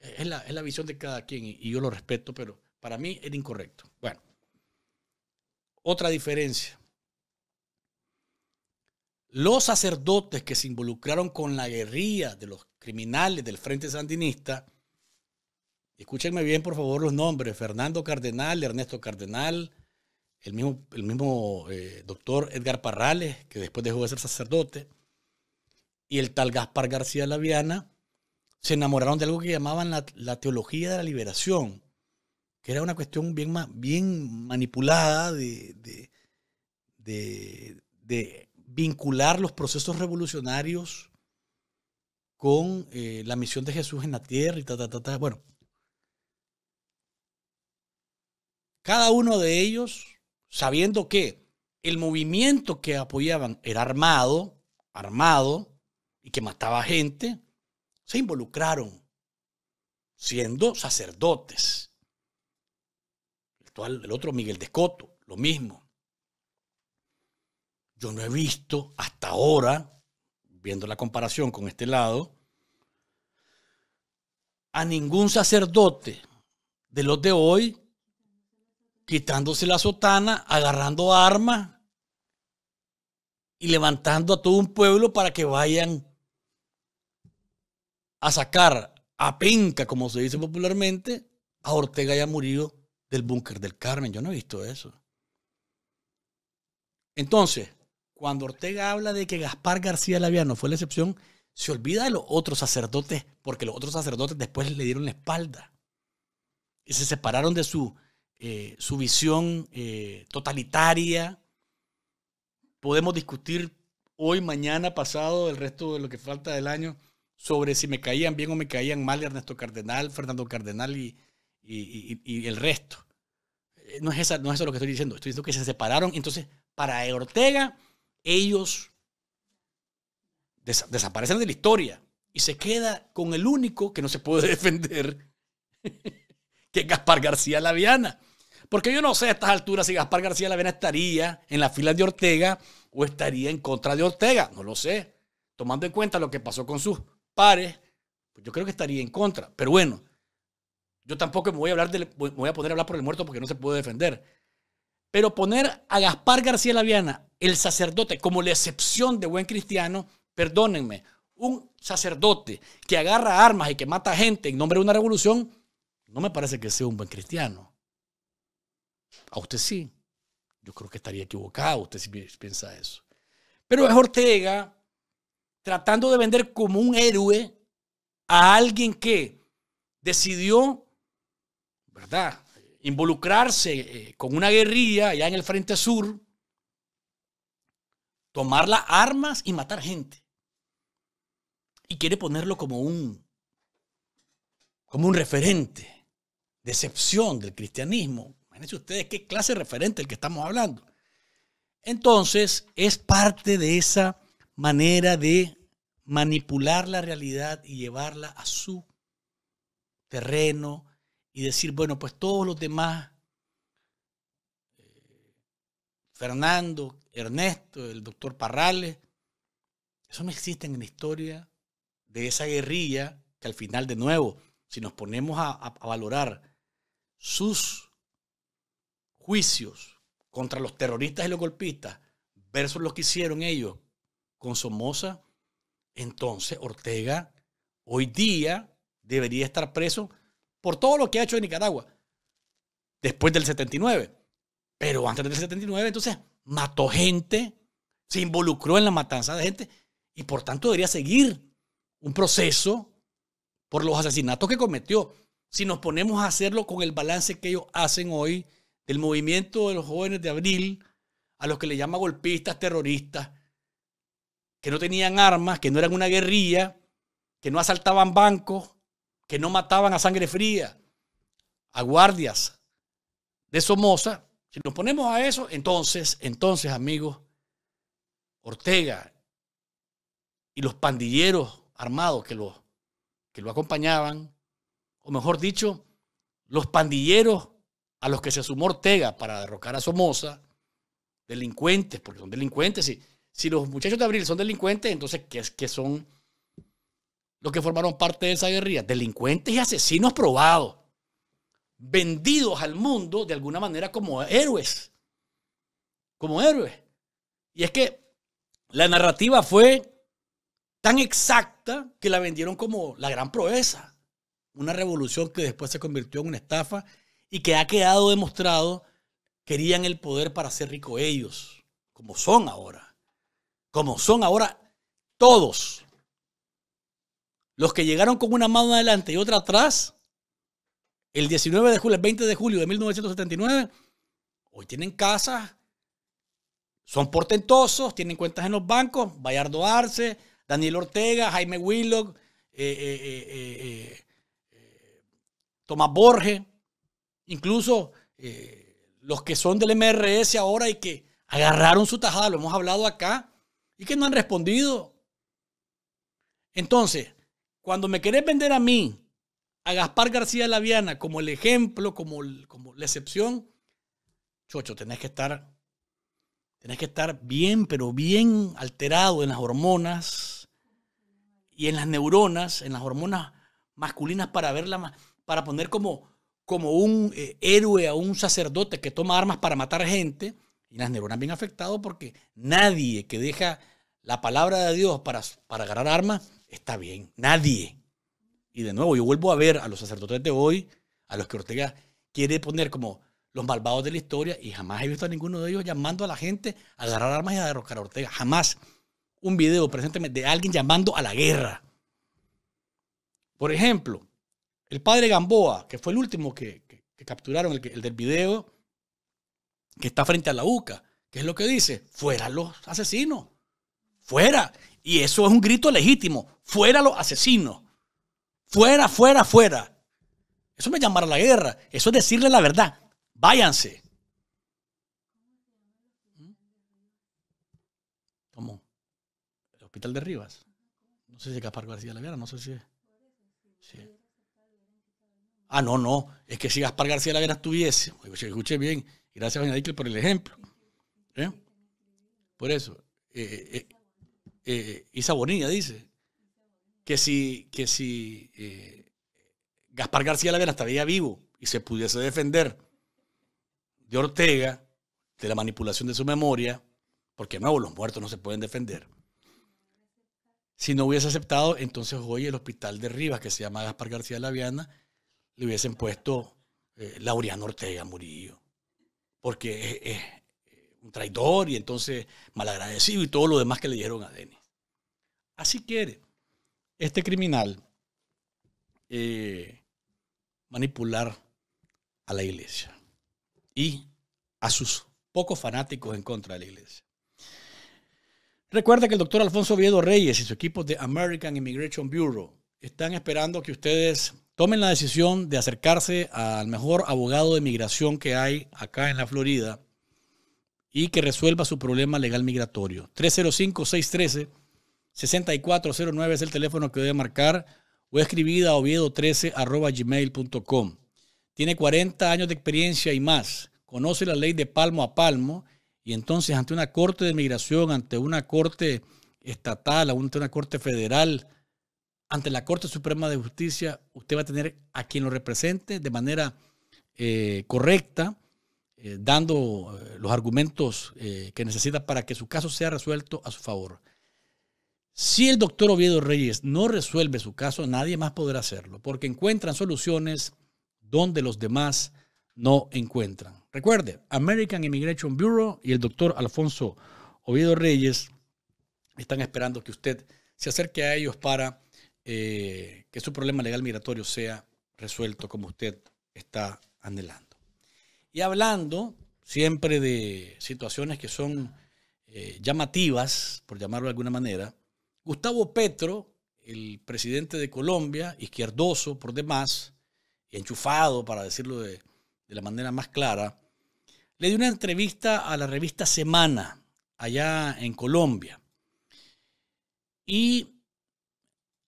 es la, visión de cada quien y, y yo lo respeto, pero para mí era incorrecto. Bueno, otra diferencia. Los sacerdotes que se involucraron con la guerrilla de los criminales del Frente Sandinista, escúchenme bien por favor los nombres, Fernando Cardenal, Ernesto Cardenal, el mismo, el mismo eh, doctor Edgar Parrales, que después dejó de ser sacerdote, y el tal Gaspar García Laviana, se enamoraron de algo que llamaban la, teología de la liberación, que era una cuestión bien, bien manipulada de, de, de vincular los procesos revolucionarios con eh, la misión de Jesús en la tierra y ta, ta, ta, ta. Bueno, cada uno de ellos, sabiendo que el movimiento que apoyaban era armado, armado, y que mataba gente, se involucraron siendo sacerdotes. El otro Miguel de lo mismo. Yo no he visto hasta ahora, viendo la comparación con este lado, a ningún sacerdote de los de hoy quitándose la sotana, agarrando armas y levantando a todo un pueblo para que vayan a sacar a pinca como se dice popularmente, a Ortega ya murido del búnker del Carmen. Yo no he visto eso. Entonces, cuando Ortega habla de que Gaspar García Laviano fue la excepción, se olvida de los otros sacerdotes porque los otros sacerdotes después le dieron la espalda y se separaron de su, eh, su visión eh, totalitaria. Podemos discutir hoy, mañana, pasado, el resto de lo que falta del año sobre si me caían bien o me caían mal Ernesto Cardenal, Fernando Cardenal y, el resto. Eh, no es, esa, no es eso lo que estoy diciendo, estoy diciendo que se separaron. Entonces, para Ortega, ellos desaparecen de la historia y se queda con el único que no se puede defender, que es Gaspar García Laviana. Porque yo no sé a estas alturas si Gaspar García Laviana estaría en las filas de Ortega o estaría en contra de Ortega, no lo sé. Tomando en cuenta lo que pasó con sus pares, pues yo creo que estaría en contra. Pero bueno, yo tampoco me voy a, hablar me voy a poner a hablar por el muerto porque no se puede defender. Pero poner a Gaspar García Laviana, el sacerdote, como la excepción de buen cristiano, perdónenme, un sacerdote que agarra armas y que mata gente en nombre de una revolución, no me parece que sea un buen cristiano. A usted sí. Yo creo que estaría equivocado usted si piensa eso. Pero es Ortega tratando de vender como un héroe a alguien que decidió, ¿verdad?, involucrarse eh, con una guerrilla allá en el Frente Sur, tomar las armas y matar gente y quiere ponerlo como un, como un referente, decepción del cristianismo. Imagínense ustedes qué clase de referente el que estamos hablando. Entonces, es parte de esa manera de manipular la realidad y llevarla a su terreno y decir, bueno, pues todos los demás, eh, Fernando, Ernesto, el doctor Parrales, eso no existe en la historia de esa guerrilla que al final, de nuevo, si nos ponemos a, valorar sus juicios contra los terroristas y los golpistas versus los que hicieron ellos con Somoza, entonces Ortega hoy día debería estar preso por todo lo que ha hecho en Nicaragua después del 79. Pero antes del 79, entonces mató gente, se involucró en la matanza de gente y por tanto debería seguir un proceso por los asesinatos que cometió. Si nos ponemos a hacerlo con el balance que ellos hacen hoy del movimiento de los jóvenes de abril, a los que le llaman golpistas, terroristas, que no tenían armas, que no eran una guerrilla, que no asaltaban bancos, que no mataban a sangre fría, a guardias de Somoza. Si nos ponemos a eso, entonces, entonces, amigos, Ortega y los pandilleros armados que lo, que lo acompañaban, o mejor dicho, los pandilleros a los que se sumó Ortega para derrocar a Somoza, delincuentes, porque son delincuentes. Si, si los muchachos de Abril son delincuentes, entonces, ¿qué es que son los que formaron parte de esa guerrilla? Delincuentes y asesinos probados, vendidos al mundo de alguna manera como héroes, como héroes. Y es que la narrativa fue tan exacta que la vendieron como la gran proeza. Una revolución que después se convirtió en una estafa y que ha quedado demostrado querían el poder para ser ricos ellos, como son ahora. Como son ahora todos. Los que llegaron con una mano adelante y otra atrás, el 19 de julio, el 20 de julio de 1979, hoy tienen casas, son portentosos, tienen cuentas en los bancos, Bayardo Arce, Daniel Ortega, Jaime Willock, eh, eh, eh, Tomás Borges, incluso los que son del MRS ahora y que agarraron su tajada, lo hemos hablado acá, y que no han respondido. Entonces, cuando me querés vender a mí, a Gaspar García Laviana, como el ejemplo, como, como la excepción, Chocho, tenés que estar, tenés que estar bien, pero bien alterado en las hormonas, y en las neuronas, en las hormonas masculinas para verla, para poner como, como un eh, héroe a un sacerdote que toma armas para matar gente, y las neuronas bien afectadas porque nadie que deja la palabra de Dios para, para agarrar armas está bien, nadie. Y de nuevo, yo vuelvo a ver a los sacerdotes de hoy, a los que Ortega quiere poner como los malvados de la historia, y jamás he visto a ninguno de ellos llamando a la gente a agarrar armas y a derrocar a Ortega, jamás un video, presentemente de alguien llamando a la guerra. Por ejemplo, el padre Gamboa, que fue el último que, capturaron, el, del video, que está frente a la UCA, ¿qué es lo que dice, fuera los asesinos, fuera. Y eso es un grito legítimo, fuera los asesinos, fuera, fuera, fuera. Eso me llamará la guerra, eso es decirle la verdad, váyanse. de Rivas. No sé si Gaspar García Lavera no sé si es. Ah, no, no. Es que si Gaspar García Lavera estuviese. Escuche bien. Gracias, doña Dickel, por el ejemplo. ¿Eh? Por eso. Eh, eh, eh, Isa Bonilla dice que si, que si Gaspar García Lavera estaría vivo y se pudiese defender de Ortega, de la manipulación de su memoria, porque no los muertos no se pueden defender, si no hubiese aceptado, entonces hoy el hospital de Rivas, que se llama Gaspar García Viana, le hubiesen puesto eh, Laureano Ortega Murillo, porque es, un traidor y entonces malagradecido y todo lo demás que le dieron a Denis. Así quiere este criminal eh, manipular a la iglesia y a sus pocos fanáticos en contra de la iglesia. Recuerda que el doctor Alfonso Oviedo Reyes y su equipo de American Immigration Bureau están esperando que ustedes tomen la decisión de acercarse al mejor abogado de migración que hay acá en la Florida y que resuelva su problema legal migratorio. 305-613-6409 es el teléfono que debe marcar o escribir a oviedo13.gmail.com. Tiene 40 años de experiencia y más. Conoce la ley de palmo a palmo y entonces ante una corte de migración, ante una corte estatal, ante una corte federal, ante la Corte Suprema de Justicia, usted va a tener a quien lo represente de manera eh, correcta, eh, dando eh, los argumentos que necesita para que su caso sea resuelto a su favor. Si el doctor Oviedo Reyes no resuelve su caso, nadie más podrá hacerlo, porque encuentran soluciones donde los demás no encuentran. Recuerde, American Immigration Bureau y el doctor Alfonso Oviedo Reyes están esperando que usted se acerque a ellos para eh, que su problema legal migratorio sea resuelto como usted está anhelando. Y hablando siempre de situaciones que son eh, llamativas, por llamarlo de alguna manera, Gustavo Petro, el presidente de Colombia, izquierdoso por demás, y enchufado, para decirlo de la manera más clara, le di una entrevista a la revista Semana, allá en Colombia. Y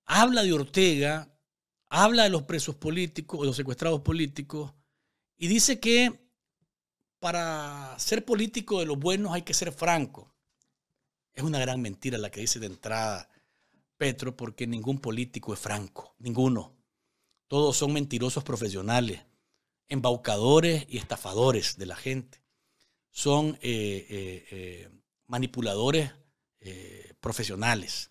habla de Ortega, habla de los presos políticos, de los secuestrados políticos, y dice que para ser político de los buenos hay que ser franco. Es una gran mentira la que dice de entrada Petro, porque ningún político es franco, ninguno. Todos son mentirosos profesionales embaucadores y estafadores de la gente. Son eh, eh, eh, manipuladores profesionales.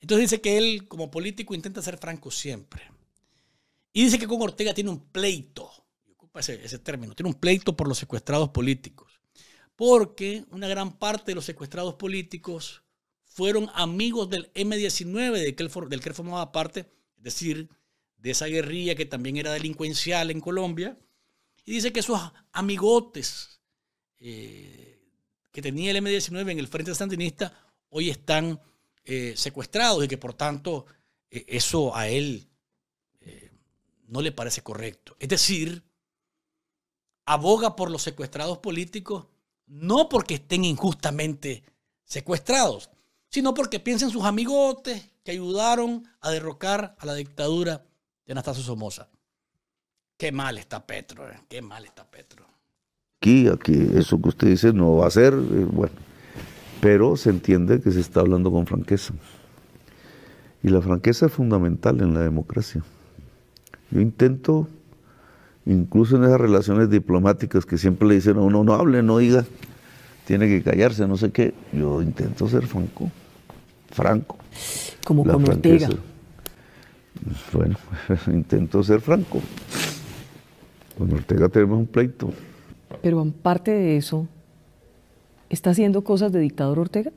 Entonces dice que él, como político, intenta ser franco siempre. Y dice que con Ortega tiene un pleito, ocupa ese, término, tiene un pleito por los secuestrados políticos. Porque una gran parte de los secuestrados políticos fueron amigos del M19 del que él formaba parte, es decir, de esa guerrilla que también era delincuencial en Colombia, y dice que sus amigotes eh, que tenía el M-19 en el Frente Sandinista hoy están eh, secuestrados y que por tanto eh, eso a él no le parece correcto. Es decir, aboga por los secuestrados políticos no porque estén injustamente secuestrados, sino porque piensen sus amigotes que ayudaron a derrocar a la dictadura no está su Somoza. Qué mal está Petro, eh. qué mal está Petro. Aquí, aquí, eso que usted dice no va a ser, eh, bueno, pero se entiende que se está hablando con franqueza. Y la franqueza es fundamental en la democracia. Yo intento, incluso en esas relaciones diplomáticas que siempre le dicen a uno, no hable, no diga, tiene que callarse, no sé qué, yo intento ser franco, franco. Como con Ortega. Bueno, intento ser franco. Con Ortega tenemos un pleito. Pero aparte de eso, ¿está haciendo cosas de dictador Ortega?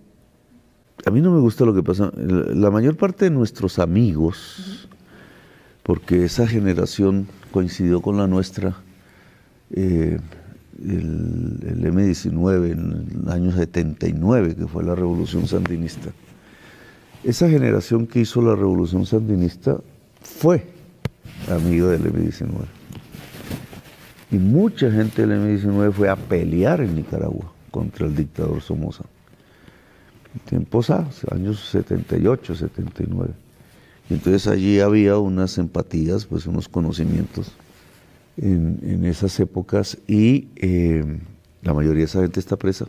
A mí no me gusta lo que pasa. La mayor parte de nuestros amigos, porque esa generación coincidió con la nuestra, eh, el, el M-19 en el año 79, que fue la revolución sandinista. Esa generación que hizo la revolución sandinista fue amiga del M-19. Y mucha gente del M-19 fue a pelear en Nicaragua contra el dictador Somoza. Tiempos años 78, 79. Y entonces allí había unas empatías, pues unos conocimientos en, esas épocas y eh, la mayoría de esa gente está presa.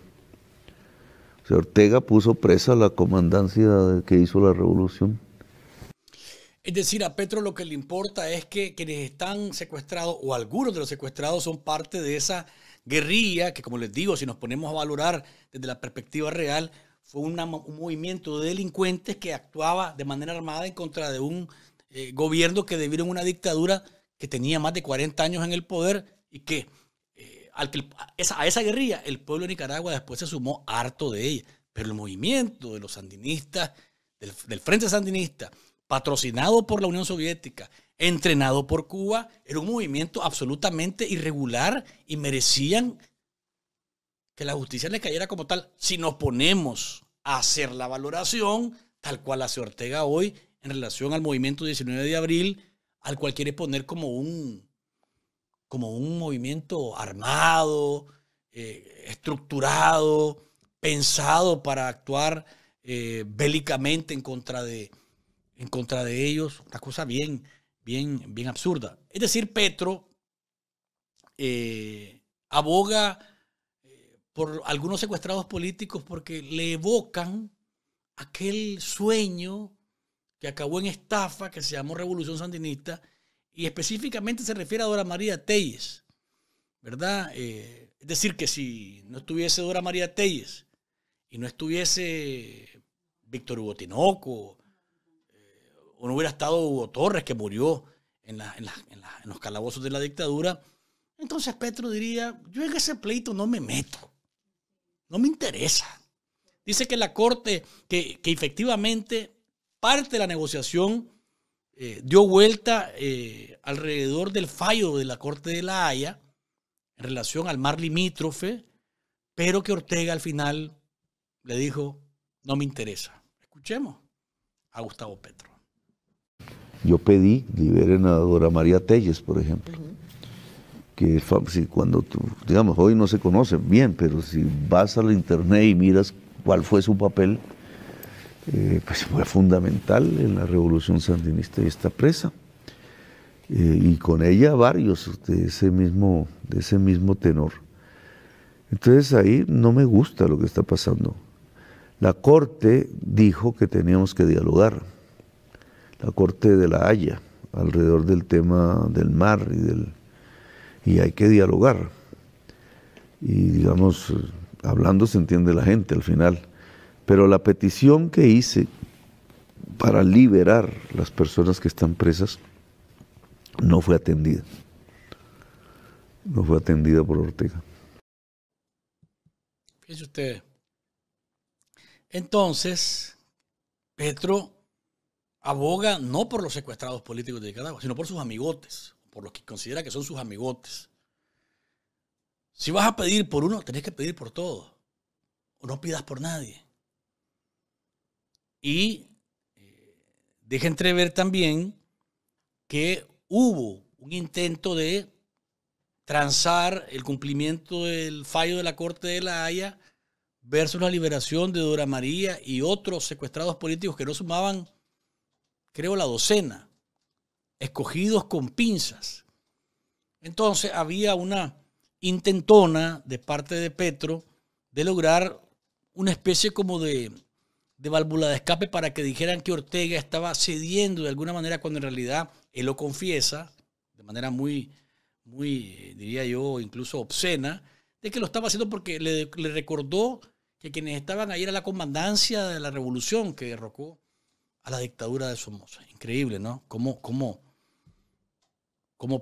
Ortega puso presa a la comandancia que hizo la revolución. Es decir, a Petro lo que le importa es que quienes están secuestrados o algunos de los secuestrados son parte de esa guerrilla que, como les digo, si nos ponemos a valorar desde la perspectiva real, fue un movimiento de delincuentes que actuaba de manera armada en contra de un eh, gobierno que debieron una dictadura que tenía más de 40 años en el poder y que a esa guerrilla el pueblo de Nicaragua después se sumó harto de ella. Pero el movimiento de los sandinistas, del, Frente Sandinista, patrocinado por la Unión Soviética, entrenado por Cuba, era un movimiento absolutamente irregular y merecían que la justicia le cayera como tal. Si nos ponemos a hacer la valoración, tal cual hace Ortega hoy, en relación al movimiento 19 de abril, al cual quiere poner como un, como un movimiento armado, eh, estructurado, pensado para actuar eh, bélicamente en contra, de, en contra de ellos, una cosa bien, bien, bien absurda. Es decir, Petro eh, aboga por algunos secuestrados políticos porque le evocan aquel sueño que acabó en estafa, que se llamó Revolución Sandinista, y específicamente se refiere a Dora María Telles, ¿verdad? Eh, es decir, que si no estuviese Dora María Telles y no estuviese Víctor Hugo Tinoco, eh, o no hubiera estado Hugo Torres, que murió en, los calabozos de la dictadura, entonces Petro diría, yo en ese pleito no me meto, no me interesa. Dice que la Corte, que, que efectivamente parte de la negociación eh, dio vuelta eh, alrededor del fallo de la Corte de la Haya en relación al mar limítrofe, pero que Ortega al final le dijo, no me interesa. Escuchemos a Gustavo Petro. Yo pedí, liberen a Dora María Telles, por ejemplo. que cuando digamos, hoy no se conoce bien, pero si vas al internet y miras cuál fue su papel, eh, pues fue fundamental en la revolución sandinista y esta presa. Eh, y con ella varios de ese, mismo, de ese mismo tenor. Entonces ahí no me gusta lo que está pasando. La Corte dijo que teníamos que dialogar, la Corte de la Haya, alrededor del tema del mar y, del, y hay que dialogar. Y digamos, eh, hablando se entiende la gente al final. Pero la petición que hice para liberar las personas que están presas no fue atendida. No fue atendida por Ortega. Fíjense usted. Entonces, Petro aboga no por los secuestrados políticos de Nicaragua, sino por sus amigotes, por los que considera que son sus amigotes. Si vas a pedir por uno, tenés que pedir por todos. O no pidas por nadie. Y eh, deja entrever también que hubo un intento de transar el cumplimiento del fallo de la Corte de la Haya versus la liberación de Dora María y otros secuestrados políticos que no sumaban, creo, la docena, escogidos con pinzas. Entonces había una intentona de parte de Petro de lograr una especie como de de válvula de escape para que dijeran que Ortega estaba cediendo de alguna manera cuando en realidad él lo confiesa de manera muy, muy, eh, diría yo, incluso obscena, de que lo estaba haciendo porque le, recordó que quienes estaban ahí era la comandancia de la revolución que derrocó a la dictadura de Somoza. Increíble, ¿no? Cómo,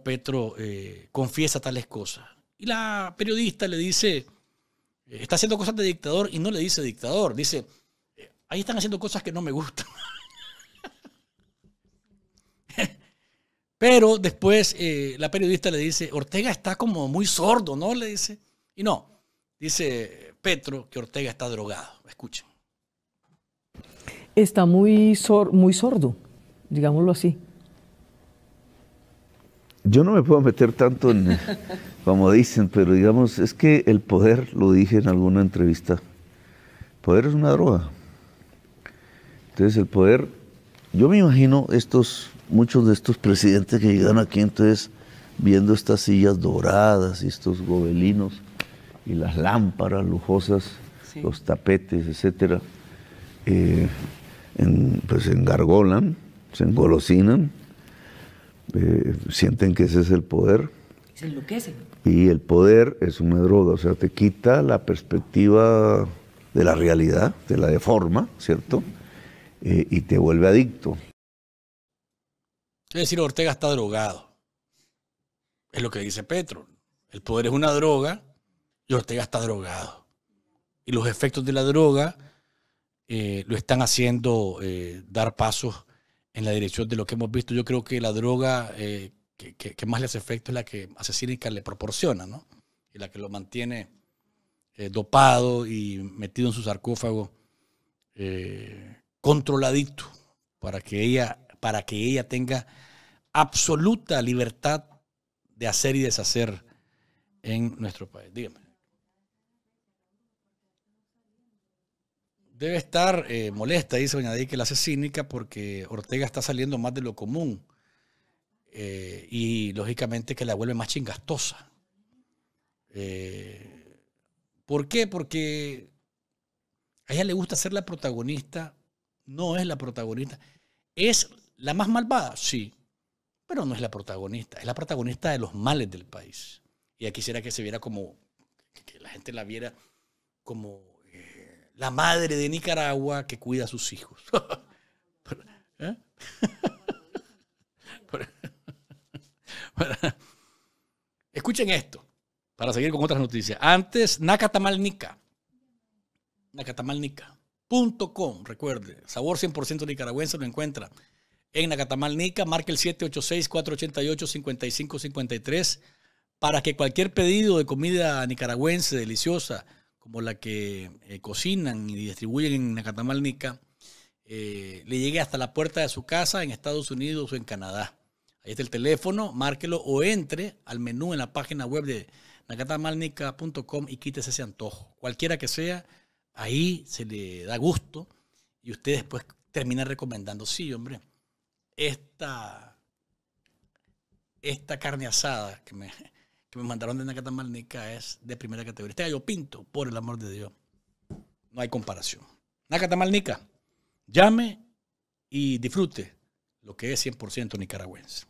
Petro eh, confiesa tales cosas. Y la periodista le dice, está haciendo cosas de dictador y no le dice dictador, dice ahí están haciendo cosas que no me gustan. Pero después eh, la periodista le dice, Ortega está como muy sordo, ¿no? Le dice. Y no, dice Petro que Ortega está drogado. Escuchen. Está muy, muy sordo, digámoslo así. Yo no me puedo meter tanto en, como dicen, pero digamos, es que el poder, lo dije en alguna entrevista, poder es una droga. Entonces el poder, yo me imagino estos, muchos de estos presidentes que llegan aquí entonces viendo estas sillas doradas y estos gobelinos y las lámparas lujosas, los tapetes, etcétera, eh, pues se engargolan, se engolosinan, eh, sienten que ese es el poder. Y se enloquecen. Y el poder es una droga, o sea, te quita la perspectiva de la realidad, de la deforma, ¿cierto? Eh, y te vuelve adicto. Es decir, Ortega está drogado. Es lo que dice Petro. El poder es una droga y Ortega está drogado. Y los efectos de la droga eh, lo están haciendo eh, dar pasos en la dirección de lo que hemos visto. Yo creo que la droga que, más le hace efecto es la que asesínica le proporciona, ¿no? Y la que lo mantiene dopado y metido en su sarcófago controladito para que ella, para que ella tenga absoluta libertad de hacer y deshacer en nuestro país. Dígame. Debe estar eh, molesta, dice Doña Dey, que la hace cínica porque Ortega está saliendo más de lo común eh, y lógicamente que la vuelve más chingastosa. Eh, ¿Por qué? Porque a ella le gusta ser la protagonista no es la protagonista. ¿Es la más malvada? Sí, pero no es la protagonista. Es la protagonista de los males del país. Y aquí quisiera que se viera como, que la gente la viera como eh, la madre de Nicaragua que cuida a sus hijos. ¿eh? Escuchen esto, para seguir con otras noticias. Antes, Nacatamalnica, Nacatamalnica. .com. Recuerde, sabor 100% nicaragüense lo encuentra en Nacatamalnica. marque el 786-488-5553 para que cualquier pedido de comida nicaragüense deliciosa, como la que eh, cocinan y distribuyen en Nacatamalnica, eh, le llegue hasta la puerta de su casa en Estados Unidos o en Canadá. Ahí está el teléfono, márquelo o entre al menú en la página web de nacatamalnica.com y quítese ese antojo, cualquiera que sea ahí se le da gusto y usted después termina recomendando, sí, hombre, esta, esta carne asada que me, que me mandaron de Nacatamalnica es de primera categoría. Este gallo pinto, por el amor de Dios. No hay comparación. Nacatamalnica, llame y disfrute lo que es 100% nicaragüense.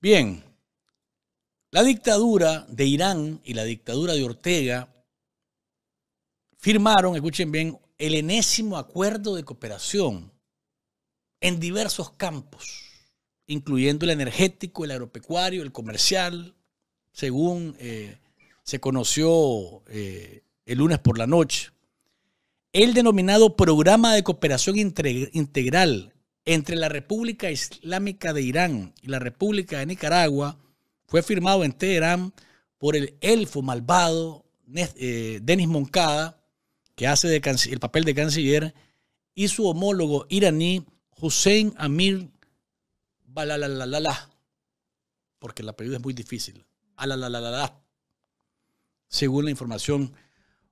Bien, la dictadura de Irán y la dictadura de Ortega firmaron, escuchen bien, el enésimo acuerdo de cooperación en diversos campos, incluyendo el energético, el agropecuario, el comercial, según eh, se conoció eh, el lunes por la noche. El denominado Programa de Cooperación Integral entre la República Islámica de Irán y la República de Nicaragua fue firmado en Teherán por el elfo malvado eh, Denis Moncada, que hace el papel de canciller, y su homólogo iraní, Hussein Amir balalalalala porque el apellido es muy difícil, Alalalala, según la información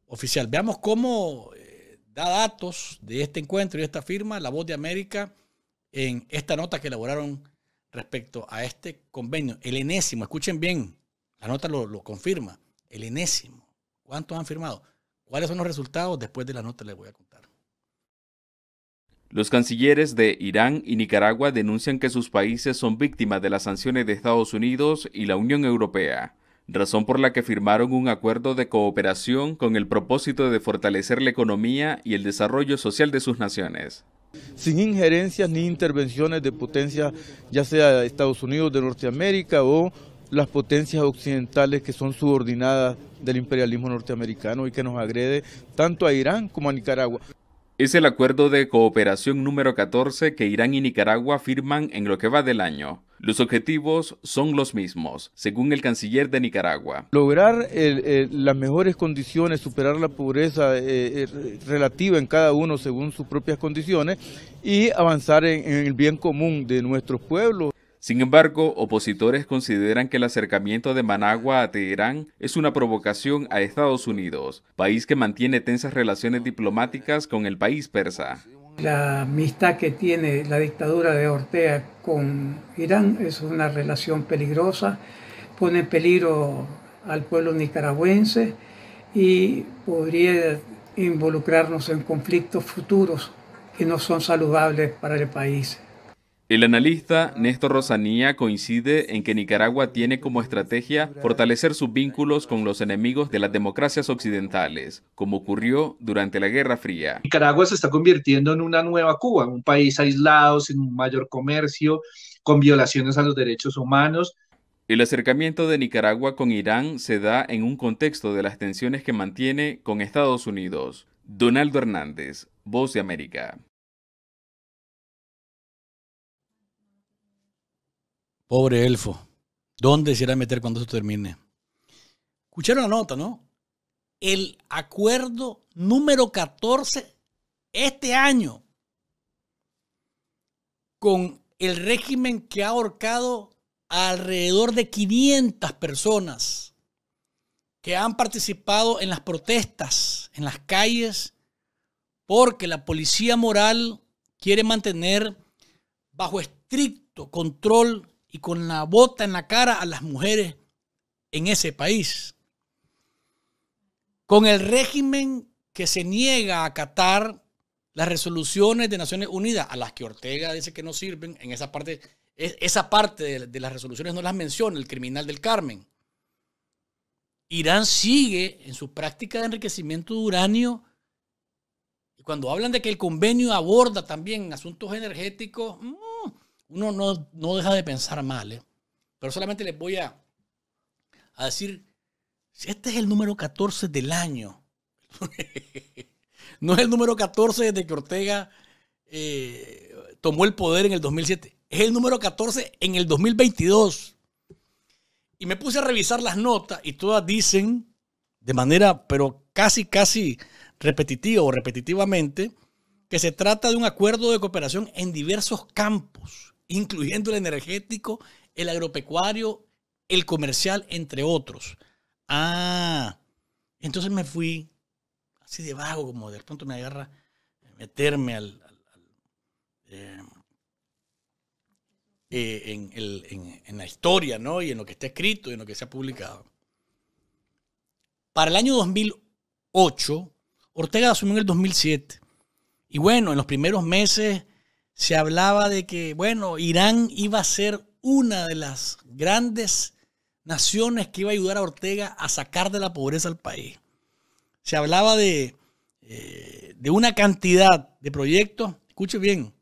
oficial. Veamos cómo eh, da datos de este encuentro y esta firma la voz de América en esta nota que elaboraron respecto a este convenio, el enésimo, escuchen bien, la nota lo, lo confirma, el enésimo. ¿Cuántos han firmado? ¿Cuáles son los resultados? Después de la nota les voy a contar. Los cancilleres de Irán y Nicaragua denuncian que sus países son víctimas de las sanciones de Estados Unidos y la Unión Europea, razón por la que firmaron un acuerdo de cooperación con el propósito de fortalecer la economía y el desarrollo social de sus naciones sin injerencias ni intervenciones de potencias, ya sea Estados Unidos, de Norteamérica o las potencias occidentales que son subordinadas del imperialismo norteamericano y que nos agrede tanto a Irán como a Nicaragua. Es el acuerdo de cooperación número 14 que Irán y Nicaragua firman en lo que va del año. Los objetivos son los mismos, según el canciller de Nicaragua. Lograr las mejores condiciones, superar la pobreza eh, eh, relativa en cada uno según sus propias condiciones y avanzar en el bien común de nuestros pueblos. Sin embargo, opositores consideran que el acercamiento de Managua a Teherán es una provocación a Estados Unidos, país que mantiene tensas relaciones diplomáticas con el país persa. La amistad que tiene la dictadura de Ortega con Irán es una relación peligrosa, pone en peligro al pueblo nicaragüense y podría involucrarnos en conflictos futuros que no son saludables para el país. El analista Néstor Rosanía coincide en que Nicaragua tiene como estrategia fortalecer sus vínculos con los enemigos de las democracias occidentales, como ocurrió durante la Guerra Fría. Nicaragua se está convirtiendo en una nueva Cuba, un país aislado, sin un mayor comercio, con violaciones a los derechos humanos. El acercamiento de Nicaragua con Irán se da en un contexto de las tensiones que mantiene con Estados Unidos. Donaldo Hernández, Voz de América. Pobre elfo. ¿Dónde se irá a meter cuando esto termine? Escucharon la nota, ¿no? El acuerdo número 14 este año con el régimen que ha ahorcado a alrededor de 500 personas que han participado en las protestas en las calles porque la policía moral quiere mantener bajo estricto control y con la bota en la cara a las mujeres en ese país. Con el régimen que se niega a acatar las resoluciones de Naciones Unidas, a las que Ortega dice que no sirven, en esa parte, esa parte de, las resoluciones no las menciona el criminal del Carmen. Irán sigue en su práctica de enriquecimiento de uranio. Y cuando hablan de que el convenio aborda también asuntos energéticos, mm, uno no, deja de pensar mal, ¿eh? pero solamente les voy a, decir, si este es el número 14 del año, no es el número 14 desde que Ortega eh, tomó el poder en el 2007, es el número 14 en el 2022. Y me puse a revisar las notas y todas dicen de manera, pero casi, casi repetitiva o repetitivamente, que se trata de un acuerdo de cooperación en diversos campos incluyendo el energético, el agropecuario, el comercial, entre otros. Ah, entonces me fui así de vago, como de pronto me agarra meterme al, eh, eh, en, en, la historia, ¿no? Y en lo que está escrito y en lo que se ha publicado. Para el año 2008, Ortega asumió en el 2007. Y bueno, en los primeros meses se hablaba de que, bueno, Irán iba a ser una de las grandes naciones que iba a ayudar a Ortega a sacar de la pobreza al país. Se hablaba de, eh, de una cantidad de proyectos, escuche bien,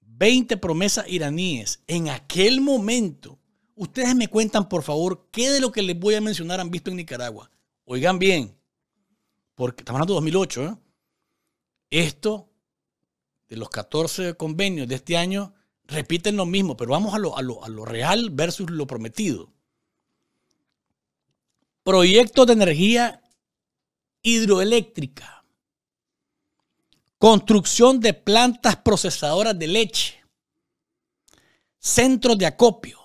20 promesas iraníes en aquel momento. Ustedes me cuentan, por favor, qué de lo que les voy a mencionar han visto en Nicaragua. Oigan bien, porque estamos hablando de 2008, ¿eh? Esto de los 14 convenios de este año repiten lo mismo, pero vamos a lo, real versus lo prometido. Proyectos de energía hidroeléctrica. Construcción de plantas procesadoras de leche. Centros de acopio.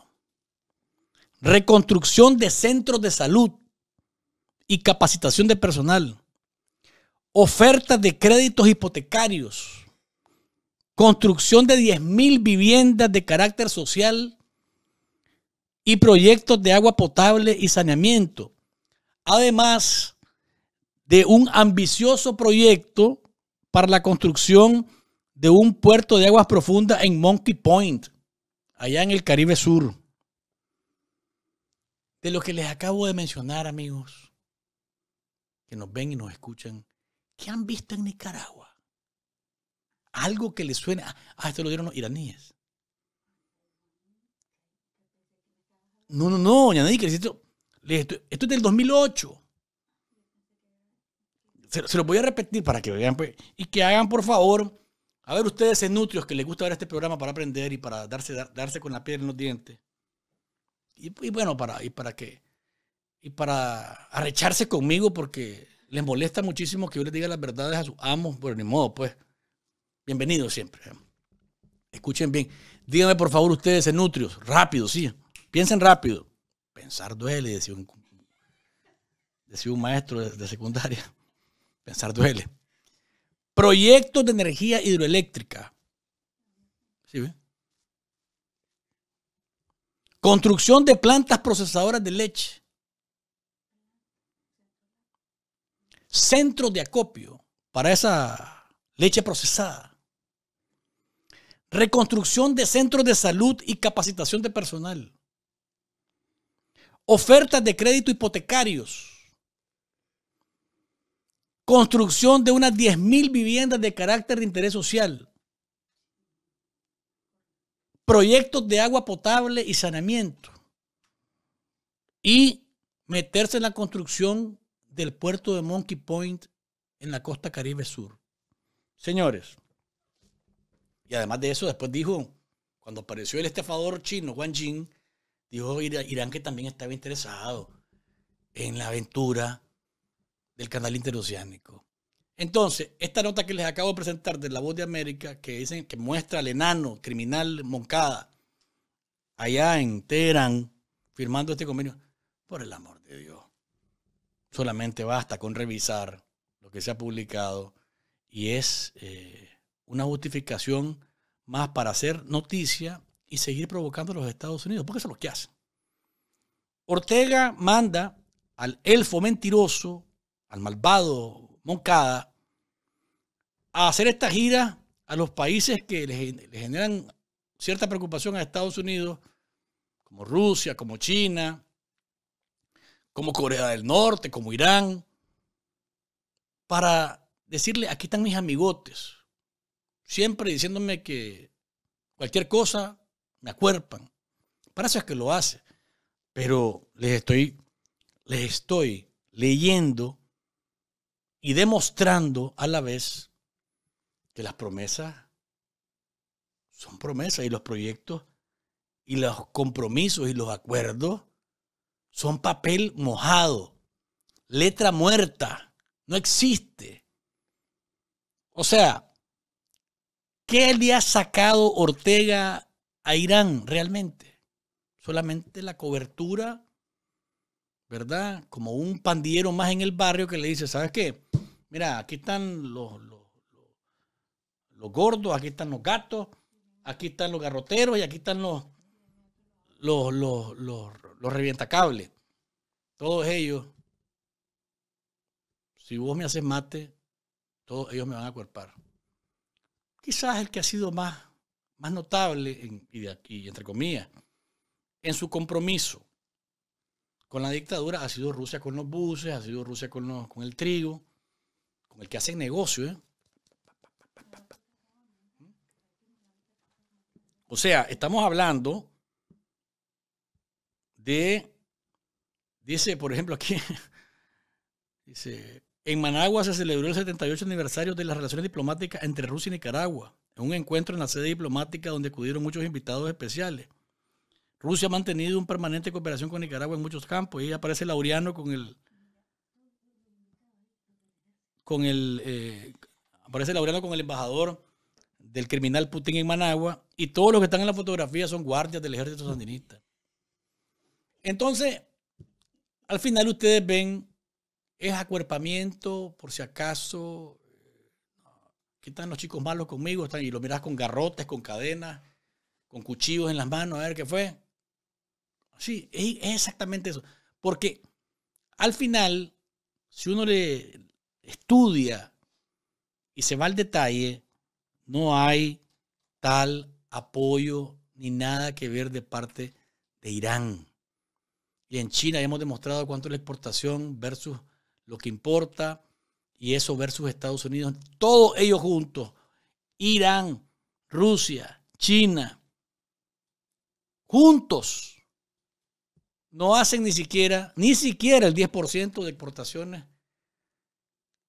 Reconstrucción de centros de salud y capacitación de personal. Ofertas de créditos hipotecarios construcción de 10.000 viviendas de carácter social y proyectos de agua potable y saneamiento. Además de un ambicioso proyecto para la construcción de un puerto de aguas profundas en Monkey Point, allá en el Caribe Sur. De lo que les acabo de mencionar, amigos, que nos ven y nos escuchan, ¿qué han visto en Nicaragua? algo que le suene. Ah, ah, esto lo dieron los iraníes. No, no, no, doña Nadie, esto, esto, es del 2008. Se, lo voy a repetir para que vean, pues, y que hagan, por favor, a ver ustedes en nutrios que les gusta ver este programa para aprender y para darse, darse con la piel en los dientes. Y, bueno, para, y para que, y para arrecharse conmigo porque les molesta muchísimo que yo les diga las verdades a sus amos, pero ni modo, pues bienvenidos siempre. Eh. Escuchen bien. Díganme por favor ustedes en nutrios, rápido, sí. Piensen rápido. Pensar duele, decía un, maestro de, secundaria. Pensar duele. Proyectos de energía hidroeléctrica. ¿Sí Construcción de plantas procesadoras de leche. Centro de acopio para esa leche procesada reconstrucción de centros de salud y capacitación de personal, ofertas de crédito hipotecarios, construcción de unas 10.000 viviendas de carácter de interés social, proyectos de agua potable y saneamiento, y meterse en la construcción del puerto de Monkey Point en la costa Caribe Sur. Señores, y además de eso, después dijo, cuando apareció el estafador chino, Wang dijo Irán que también estaba interesado en la aventura del canal interoceánico. Entonces, esta nota que les acabo de presentar de La Voz de América, que dicen que muestra al enano criminal Moncada allá en Teherán firmando este convenio, por el amor de Dios, solamente basta con revisar lo que se ha publicado y es eh, una justificación más para hacer noticia y seguir provocando a los Estados Unidos, porque eso es lo que hace. Ortega manda al elfo mentiroso, al malvado Moncada, a hacer esta gira a los países que le generan cierta preocupación a Estados Unidos, como Rusia, como China, como Corea del Norte, como Irán, para decirle, aquí están mis amigotes, siempre diciéndome que cualquier cosa me acuerpan. Para eso es que lo hace. Pero les estoy, les estoy leyendo y demostrando a la vez que las promesas son promesas y los proyectos y los compromisos y los acuerdos son papel mojado, letra muerta, no existe. O sea, ¿Qué le ha sacado Ortega a Irán realmente? Solamente la cobertura, ¿verdad? Como un pandillero más en el barrio que le dice, ¿sabes qué? Mira, aquí están los, los, gordos, aquí están los gatos, aquí están los garroteros y aquí están los, los, los, revientacables. Todos ellos, si vos me haces mate, todos ellos me van a cuerpar quizás el que ha sido más, más notable, y, de aquí, entre comillas, en su compromiso con la dictadura, ha sido Rusia con los buses, ha sido Rusia con, el trigo, con el que hace negocio. ¿eh? O sea, estamos hablando de, dice, por ejemplo, aquí, dice, en Managua se celebró el 78 aniversario de las relaciones diplomáticas entre Rusia y Nicaragua, en un encuentro en la sede diplomática donde acudieron muchos invitados especiales. Rusia ha mantenido una permanente cooperación con Nicaragua en muchos campos. Y aparece Laureano con el. Con el eh, aparece Laureano con el embajador del criminal Putin en Managua. Y todos los que están en la fotografía son guardias del ejército sandinista. Entonces, al final ustedes ven es acuerpamiento, por si acaso, eh, ¿qué están los chicos malos conmigo? Están, y lo miras con garrotes, con cadenas, con cuchillos en las manos, a ver qué fue. Sí, es exactamente eso. Porque al final, si uno le estudia y se va al detalle, no hay tal apoyo ni nada que ver de parte de Irán. Y en China hemos demostrado cuánto es la exportación versus lo que importa, y eso versus Estados Unidos, todos ellos juntos, Irán, Rusia, China, juntos, no hacen ni siquiera, ni siquiera el 10% de exportaciones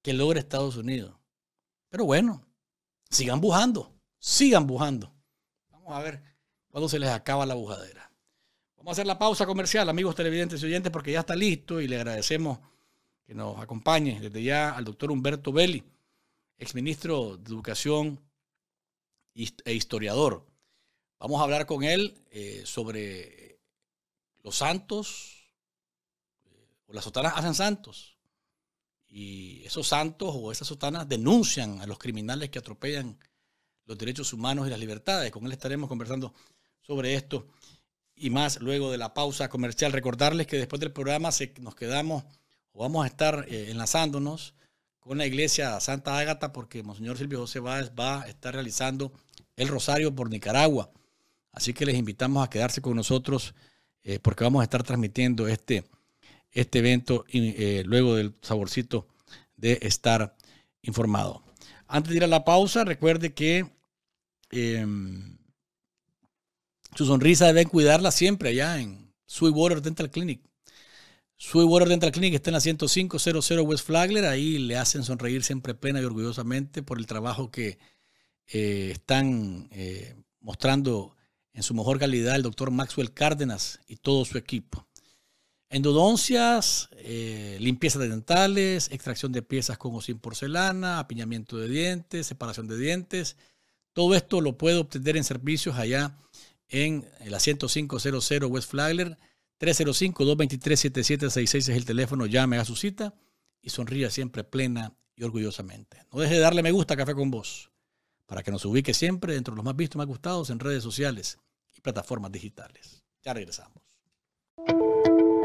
que logra Estados Unidos. Pero bueno, sigan bujando, sigan bujando. Vamos a ver cuándo se les acaba la bujadera. Vamos a hacer la pausa comercial, amigos televidentes y oyentes, porque ya está listo y le agradecemos nos acompañe desde ya al doctor Humberto Belli, exministro de Educación e historiador. Vamos a hablar con él eh, sobre los santos, eh, o las sotanas hacen santos, y esos santos o esas sotanas denuncian a los criminales que atropellan los derechos humanos y las libertades. Con él estaremos conversando sobre esto y más luego de la pausa comercial. Recordarles que después del programa se, nos quedamos vamos a estar eh, enlazándonos con la iglesia Santa Ágata porque Monseñor Silvio José Báez va a estar realizando el Rosario por Nicaragua. Así que les invitamos a quedarse con nosotros eh, porque vamos a estar transmitiendo este, este evento eh, luego del saborcito de estar informado. Antes de ir a la pausa, recuerde que em, su sonrisa deben cuidarla siempre allá en Sweetwater Dental Clinic. Sue Water Dental Clinic está en la 10500 West Flagler. Ahí le hacen sonreír siempre plena y orgullosamente por el trabajo que eh, están eh, mostrando en su mejor calidad el doctor Maxwell Cárdenas y todo su equipo. Endodoncias, eh, limpieza de dentales, extracción de piezas con o sin porcelana, apiñamiento de dientes, separación de dientes. Todo esto lo puede obtener en servicios allá en la 10500 West Flagler. 305-223-7766 es el teléfono. Llame a su cita y sonría siempre plena y orgullosamente. No deje de darle me gusta a Café con Vos para que nos ubique siempre dentro de los más vistos, y más gustados en redes sociales y plataformas digitales. Ya regresamos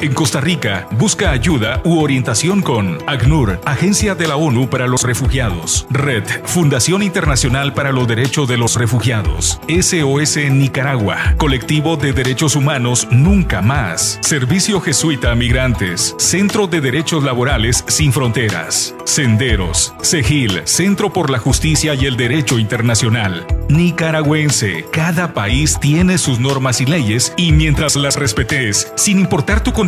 En Costa Rica, busca ayuda u orientación con ACNUR, Agencia de la ONU para los Refugiados, Red, Fundación Internacional para los Derechos de los Refugiados, SOS Nicaragua, Colectivo de Derechos Humanos Nunca Más, Servicio Jesuita a Migrantes, Centro de Derechos Laborales Sin Fronteras, Senderos, Segil, Centro por la Justicia y el Derecho Internacional. Nicaragüense, cada país tiene sus normas y leyes y mientras las respetes, sin importar tu condición,